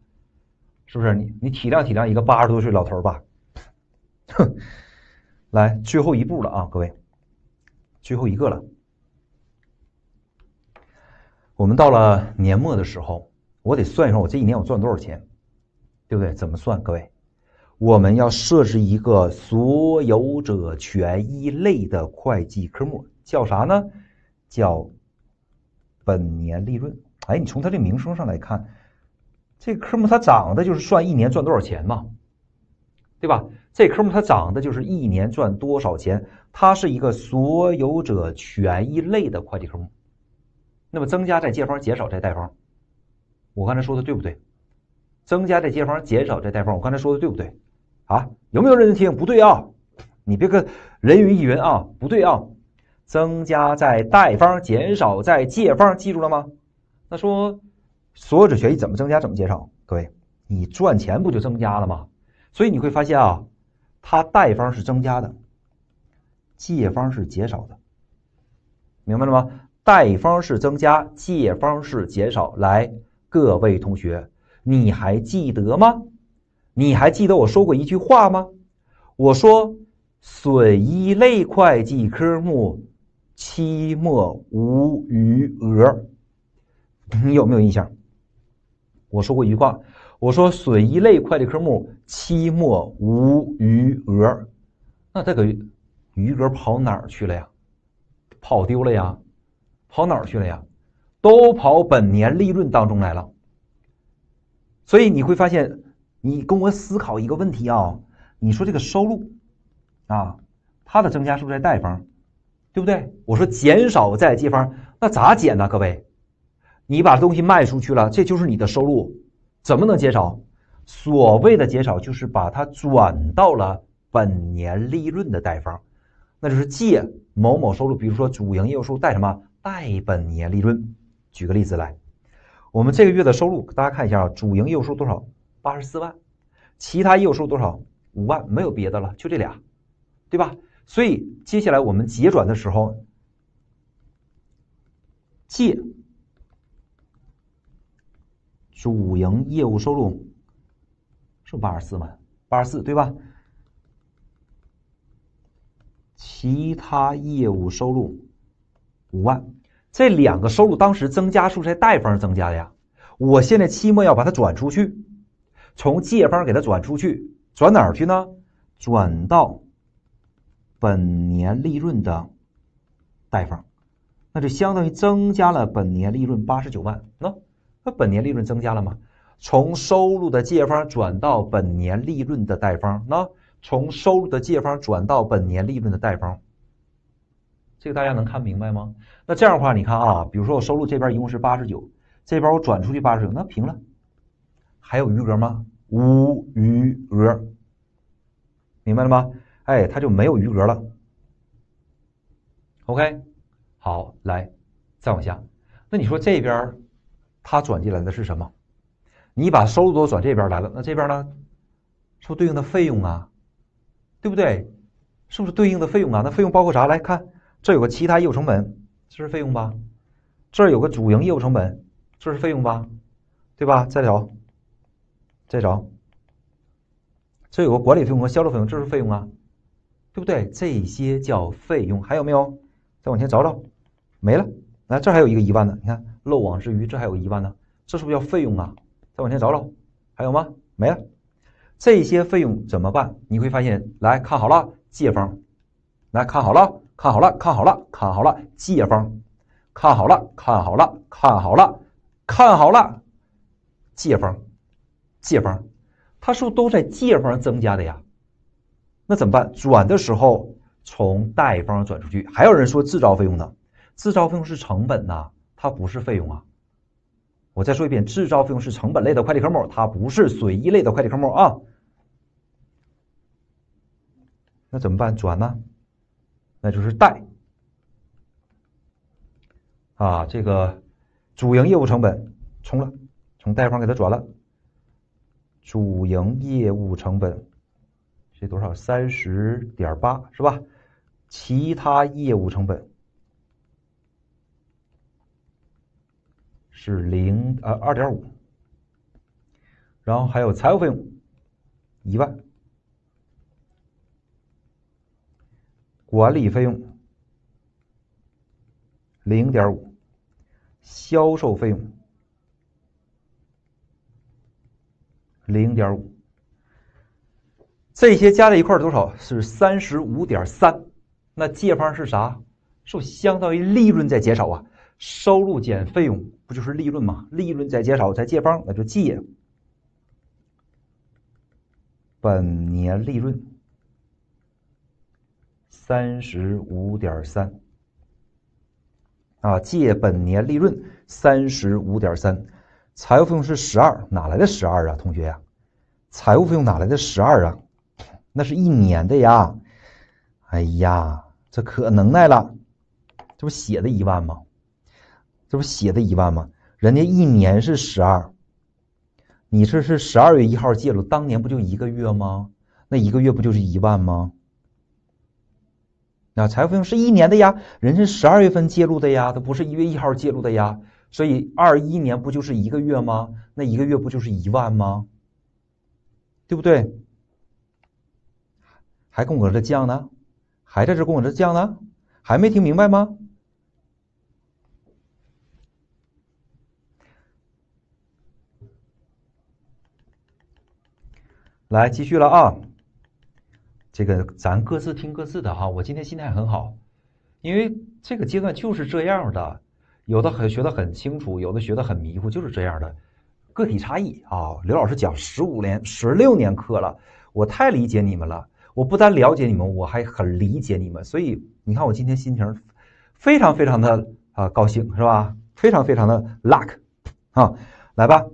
是不是？你你体谅体谅一个八十多岁老头吧。(laughs) 哼，来，最后一步了啊，各位，最后一个了。我们到了年末的时候，我得算一算我这一年我赚多少钱，对不对？怎么算？各位，我们要设置一个所有者权益类的会计科目，叫啥呢？叫本年利润。哎，你从它这名称上来看，这科目它涨的就是算一年赚多少钱嘛，对吧？这科目它涨的就是一年赚多少钱，它是一个所有者权益类的会计科目。那么增加在借方，减少在贷方。我刚才说的对不对？增加在借方，减少在贷方。我刚才说的对不对？啊，有没有认真听？不对啊！你别跟人云亦云啊！不对啊！增加在贷方，减少在借方，记住了吗？那说所有者权益怎么增加，怎么减少？各位，你赚钱不就增加了吗？所以你会发现啊，它贷方是增加的，借方是减少的，明白了吗？贷方是增加，借方是减少。来，各位同学，你还记得吗？你还记得我说过一句话吗？我说损益类会计科目期末无余额，你有没有印象？我说过一句话，我说损益类会计科目期末无余额，那这个余额跑哪儿去了呀？跑丢了呀？跑哪儿去了呀？都跑本年利润当中来了。所以你会发现，你跟我思考一个问题啊。你说这个收入啊，它的增加是不是在贷方？对不对？我说减少在借方，那咋减呢？各位，你把东西卖出去了，这就是你的收入，怎么能减少？所谓的减少就是把它转到了本年利润的贷方，那就是借某某收入，比如说主营业务收入贷什么？贷本年利润，举个例子来，我们这个月的收入，大家看一下啊，主营业务收入多少？八十四万，其他业务收入多少？五万，没有别的了，就这俩，对吧？所以接下来我们结转的时候，借主营业务收入是八十四万？八十四对吧？其他业务收入。五万，这两个收入当时增加数在贷方增加的呀。我现在期末要把它转出去，从借方给它转出去，转哪儿去呢？转到本年利润的贷方，那就相当于增加了本年利润八十九万。那那本年利润增加了吗？从收入的借方转到本年利润的贷方。那从收入的借方转到本年利润的贷方。这个大家能看明白吗？那这样的话，你看啊，比如说我收入这边一共是八十九，这边我转出去八十九，那平了，还有余额吗？无余额，明白了吗？哎，它就没有余额了。OK，好，来，再往下，那你说这边它转进来的是什么？你把收入都转这边来了，那这边呢，是不是对应的费用啊？对不对？是不是对应的费用啊？那费用包括啥？来看。这有个其他业务成本，这是费用吧？这儿有个主营业务成本，这是费用吧？对吧？再找，再找，这有个管理费用和销售费用，这是费用啊，对不对？这些叫费用，还有没有？再往前找找，没了。来，这还有一个一万的，你看漏网之鱼，这还有一万呢，这是不是叫费用啊？再往前找找，还有吗？没了。这些费用怎么办？你会发现，来看好了，借方，来看好了。看好了，看好了，看好了，借方；看好了，看好了，看好了，看好了，借方，借方，它是不是都在借方增加的呀？那怎么办？转的时候从贷方转出去。还有人说制造费用呢？制造费用是成本呐，它不是费用啊。我再说一遍，制造费用是成本类的会计科目，它不是损益类的会计科目啊。那怎么办？转呢？那就是贷啊，这个主营业务成本冲了，从贷方给他转了。主营业务成本是多少？三十点八是吧？其他业务成本是零啊，二点五。然后还有财务费用一万。管理费用零点五，销售费用零点五，这些加在一块多少？是三十五点三。那借方是啥？是不相当于利润在减少啊？收入减费用不就是利润吗？利润在减少，在借方那就借本年利润。三十五点三，啊，借本年利润三十五点三，财务费用是十二，哪来的十二啊，同学呀，财务费用哪来的十二啊？那是一年的呀，哎呀，这可能耐了，这不写的一万吗？这不写的一万吗？人家一年是十二，你这是十二月一号借了，当年不就一个月吗？那一个月不就是一万吗？那财富用是一年的呀，人家十二月份介入的呀，它不是一月一号介入的呀，所以二一年不就是一个月吗？那一个月不就是一万吗？对不对？还跟我这降呢？还在这跟我这降呢？还没听明白吗？来，继续了啊。这个咱各自听各自的哈，我今天心态很好，因为这个阶段就是这样的，有的很学的很清楚，有的学的很迷糊，就是这样的，个体差异啊。刘老师讲十五年、十六年课了，我太理解你们了，我不单了解你们，我还很理解你们，所以你看我今天心情非常非常的啊高兴，是吧？非常非常的 luck 啊！来吧，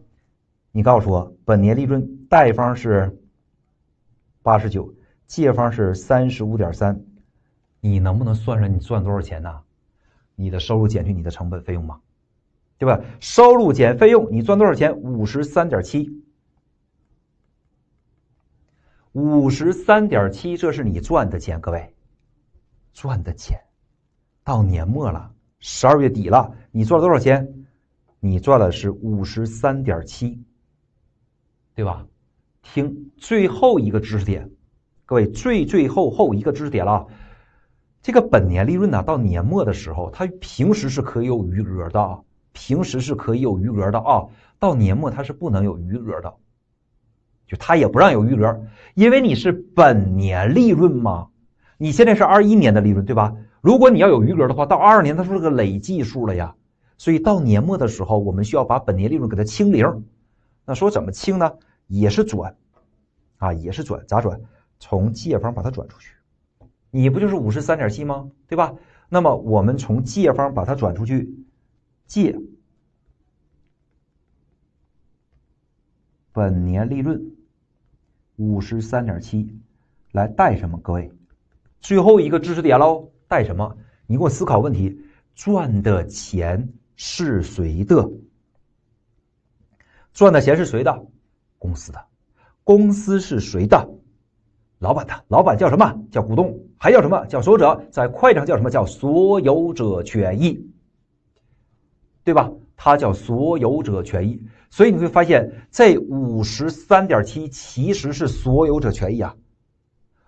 你告诉我，本年利润贷方是八十九。借方是三十五点三，你能不能算上你赚多少钱呢？你的收入减去你的成本费用嘛，对吧？收入减费用，你赚多少钱？五十三点七，五十三点七，这是你赚的钱。各位，赚的钱，到年末了，十二月底了，你赚了多少钱？你赚的是五十三点七，对吧？听最后一个知识点。各位，最最后后一个知识点了，这个本年利润呢，到年末的时候，它平时是可以有余额的，平时是可以有余额的啊，到年末它是不能有余额的，就它也不让有余额，因为你是本年利润嘛，你现在是二一年的利润对吧？如果你要有余额的话，到二二年它是个累计数了呀，所以到年末的时候，我们需要把本年利润给它清零，那说怎么清呢？也是转，啊，也是转，咋转？从借方把它转出去，你不就是五十三点七吗？对吧？那么我们从借方把它转出去，借本年利润五十三点七，来带什么？各位，最后一个知识点喽，带什么？你给我思考问题，赚的钱是谁的？赚的钱是谁的？公司的，公司是谁的？老板的老板叫什么叫股东，还叫什么叫所有者，在会计上叫什么叫所有者权益，对吧？它叫所有者权益，所以你会发现这五十三点七其实是所有者权益啊。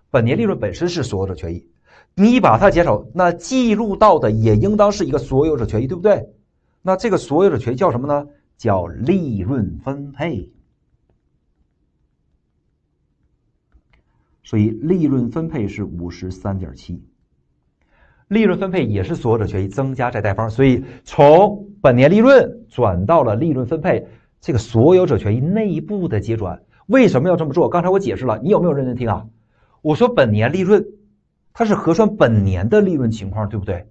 本年利润本身是所有者权益，你把它减少，那记录到的也应当是一个所有者权益，对不对？那这个所有者权益叫什么呢？叫利润分配。所以利润分配是五十三点七，利润分配也是所有者权益增加债贷方，所以从本年利润转到了利润分配这个所有者权益内部的结转。为什么要这么做？刚才我解释了，你有没有认真听啊？我说本年利润它是核算本年的利润情况，对不对？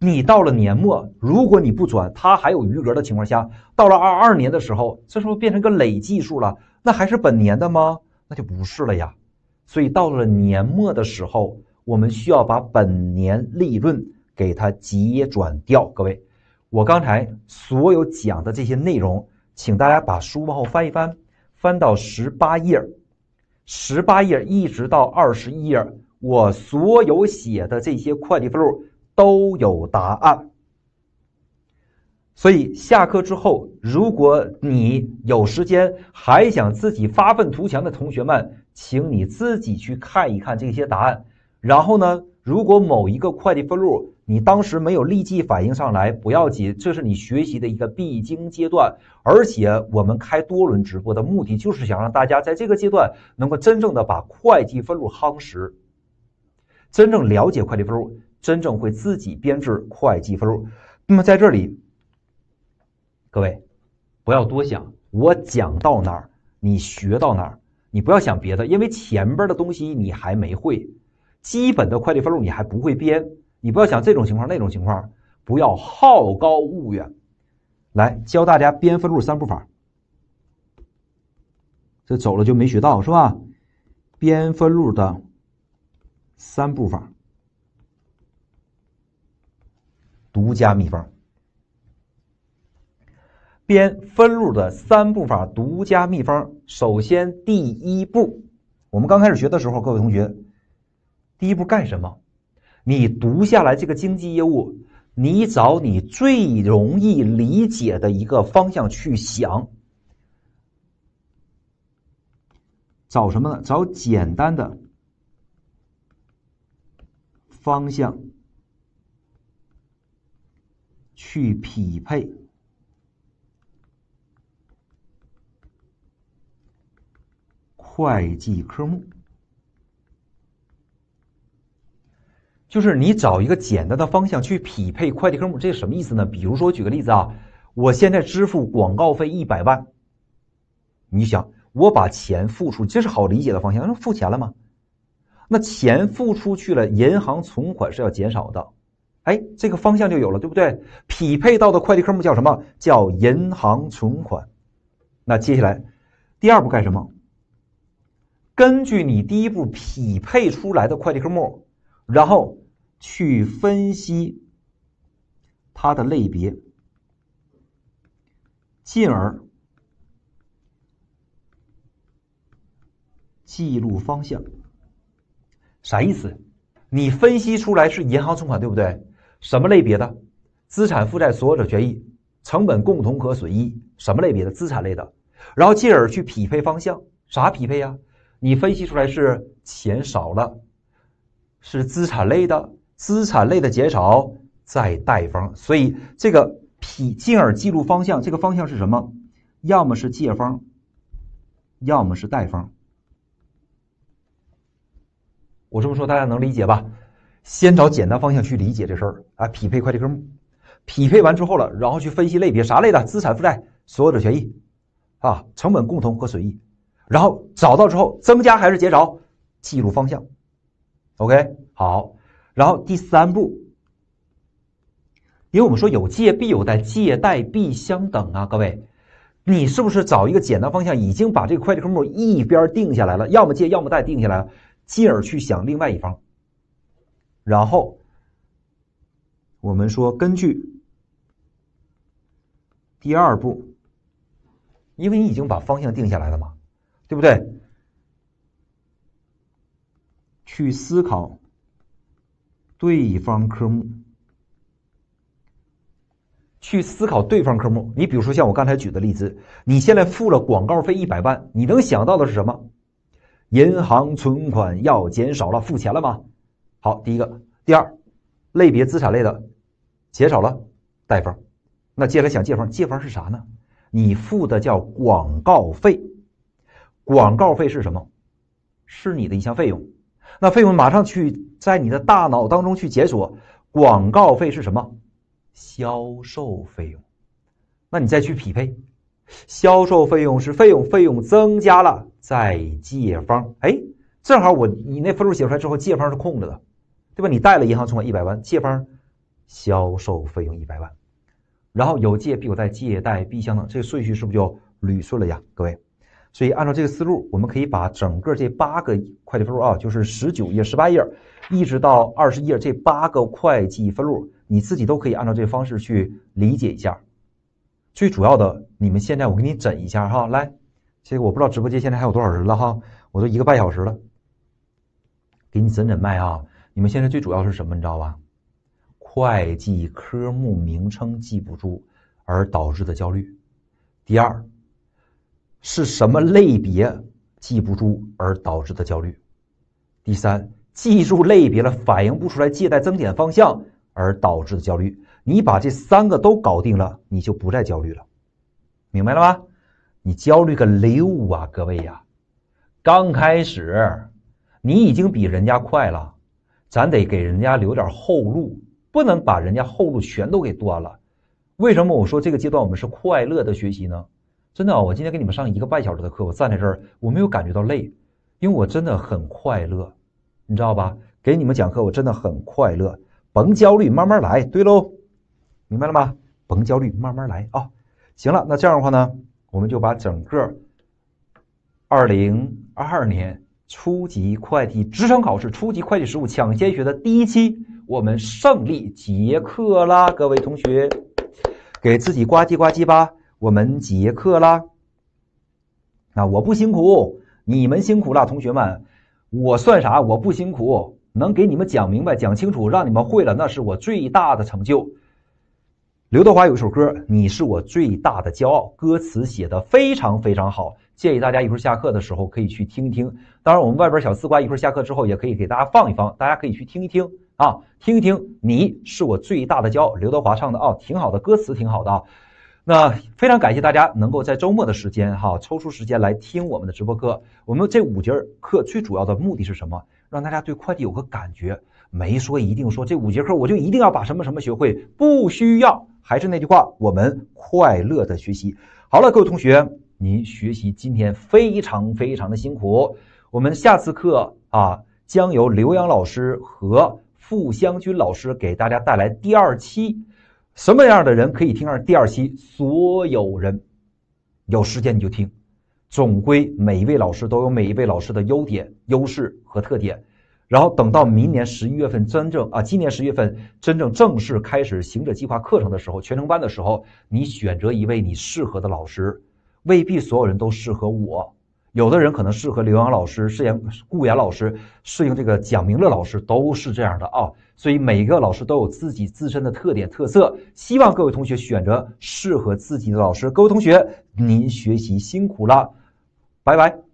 你到了年末，如果你不转，它还有余额的情况下，到了二二年的时候，这不变成个累计数了？那还是本年的吗？那就不是了呀。所以到了年末的时候，我们需要把本年利润给它结转掉。各位，我刚才所有讲的这些内容，请大家把书往后翻一翻，翻到十八页，十八页一直到二十一页，我所有写的这些会计分录都有答案。所以下课之后，如果你有时间还想自己发愤图强的同学们。请你自己去看一看这些答案，然后呢，如果某一个会计分录你当时没有立即反应上来，不要紧，这是你学习的一个必经阶段。而且我们开多轮直播的目的就是想让大家在这个阶段能够真正的把会计分录夯实，真正了解会计分录，真正会自己编制会计分录。那么在这里，各位不要多想，我讲到哪儿，你学到哪儿。你不要想别的，因为前边的东西你还没会，基本的会计分录你还不会编，你不要想这种情况那种情况，不要好高骛远，来教大家编分录三步法。这走了就没学到是吧？编分录的三步法，独家秘方。编分录的三步法独家秘方，首先第一步，我们刚开始学的时候，各位同学，第一步干什么？你读下来这个经济业务，你找你最容易理解的一个方向去想，找什么呢？找简单的方向去匹配。会计科目，就是你找一个简单的方向去匹配会计科目，这是什么意思呢？比如说，我举个例子啊，我现在支付广告费一百万，你想，我把钱付出，这是好理解的方向，那付钱了吗？那钱付出去了，银行存款是要减少的，哎，这个方向就有了，对不对？匹配到的会计科目叫什么？叫银行存款。那接下来第二步干什么？根据你第一步匹配出来的会计科目，然后去分析它的类别，进而记录方向。啥意思？你分析出来是银行存款，对不对？什么类别的？资产负债所有者权益、成本、共同和损益，什么类别的？资产类的。然后进而去匹配方向，啥匹配呀？你分析出来是钱少了，是资产类的，资产类的减少在贷方，所以这个匹进而记录方向，这个方向是什么？要么是借方，要么是贷方。我这么说大家能理解吧？先找简单方向去理解这事儿啊，匹配会计科目，匹配完之后了，然后去分析类别啥类的，资产负债、所有者权益，啊，成本、共同和损益。然后找到之后，增加还是减少，记录方向。OK，好。然后第三步，因为我们说有借必有贷，借贷必相等啊，各位，你是不是找一个简单方向，已经把这个会计科目一边定下来了，要么借要么贷定下来了，进而去想另外一方。然后我们说根据第二步，因为你已经把方向定下来了嘛。对不对？去思考对方科目，去思考对方科目。你比如说像我刚才举的例子，你现在付了广告费一百万，你能想到的是什么？银行存款要减少了，付钱了吗？好，第一个，第二，类别资产类的减少了，贷方。那接下来想借方，借方是啥呢？你付的叫广告费。广告费是什么？是你的一项费用。那费用马上去在你的大脑当中去检索，广告费是什么？销售费用。那你再去匹配，销售费用是费用，费用增加了，在借方。哎，正好我你那分录写出来之后，借方是空着的，对吧？你贷了银行存款一百万，借方销售费用一百万，然后有借必有贷，借贷必相等，这个顺序是不是就捋顺了呀，各位？所以，按照这个思路，我们可以把整个这八个会计分录啊，就是十九页、十八页，一直到二十页这八个会计分录，你自己都可以按照这个方式去理解一下。最主要的，你们现在我给你整一下哈，来，这个我不知道直播间现在还有多少人了哈，我都一个半小时了，给你整整麦啊。你们现在最主要是什么，你知道吧？会计科目名称记不住而导致的焦虑。第二。是什么类别记不住而导致的焦虑？第三，记住类别了，反映不出来借贷增减方向而导致的焦虑。你把这三个都搞定了，你就不再焦虑了，明白了吗？你焦虑个六啊，各位呀！刚开始你已经比人家快了，咱得给人家留点后路，不能把人家后路全都给断了。为什么我说这个阶段我们是快乐的学习呢？真的我今天给你们上一个半小时的课，我站在这儿，我没有感觉到累，因为我真的很快乐，你知道吧？给你们讲课，我真的很快乐，甭焦虑，慢慢来，对喽，明白了吗？甭焦虑，慢慢来啊！行了，那这样的话呢，我们就把整个二零二二年初级会计职称考试初级会计实务抢先学的第一期我们胜利结课啦，各位同学，给自己呱唧呱唧吧。我们结课啦。啊，我不辛苦，你们辛苦了，同学们。我算啥？我不辛苦，能给你们讲明白、讲清楚，让你们会了，那是我最大的成就。刘德华有一首歌，《你是我最大的骄傲》，歌词写的非常非常好，建议大家一会儿下课的时候可以去听一听。当然，我们外边小丝瓜一会儿下课之后也可以给大家放一放，大家可以去听一听啊，听一听《你是我最大的骄傲》，刘德华唱的啊，挺好的，歌词挺好的啊。那非常感谢大家能够在周末的时间哈抽出时间来听我们的直播课。我们这五节课最主要的目的是什么？让大家对会计有个感觉。没说一定说这五节课我就一定要把什么什么学会，不需要。还是那句话，我们快乐的学习。好了，各位同学，您学习今天非常非常的辛苦。我们下次课啊，将由刘洋老师和付湘军老师给大家带来第二期。什么样的人可以听二第二期？所有人，有时间你就听。总归每一位老师都有每一位老师的优点、优势和特点。然后等到明年十一月份真正啊，今年十月份真正正式开始行者计划课程的时候，全程班的时候，你选择一位你适合的老师。未必所有人都适合我。有的人可能适合刘洋老师，饰演顾岩老师，适应这个蒋明乐老师，都是这样的啊。所以每个老师都有自己自身的特点、特色。希望各位同学选择适合自己的老师。各位同学，您学习辛苦了，拜拜。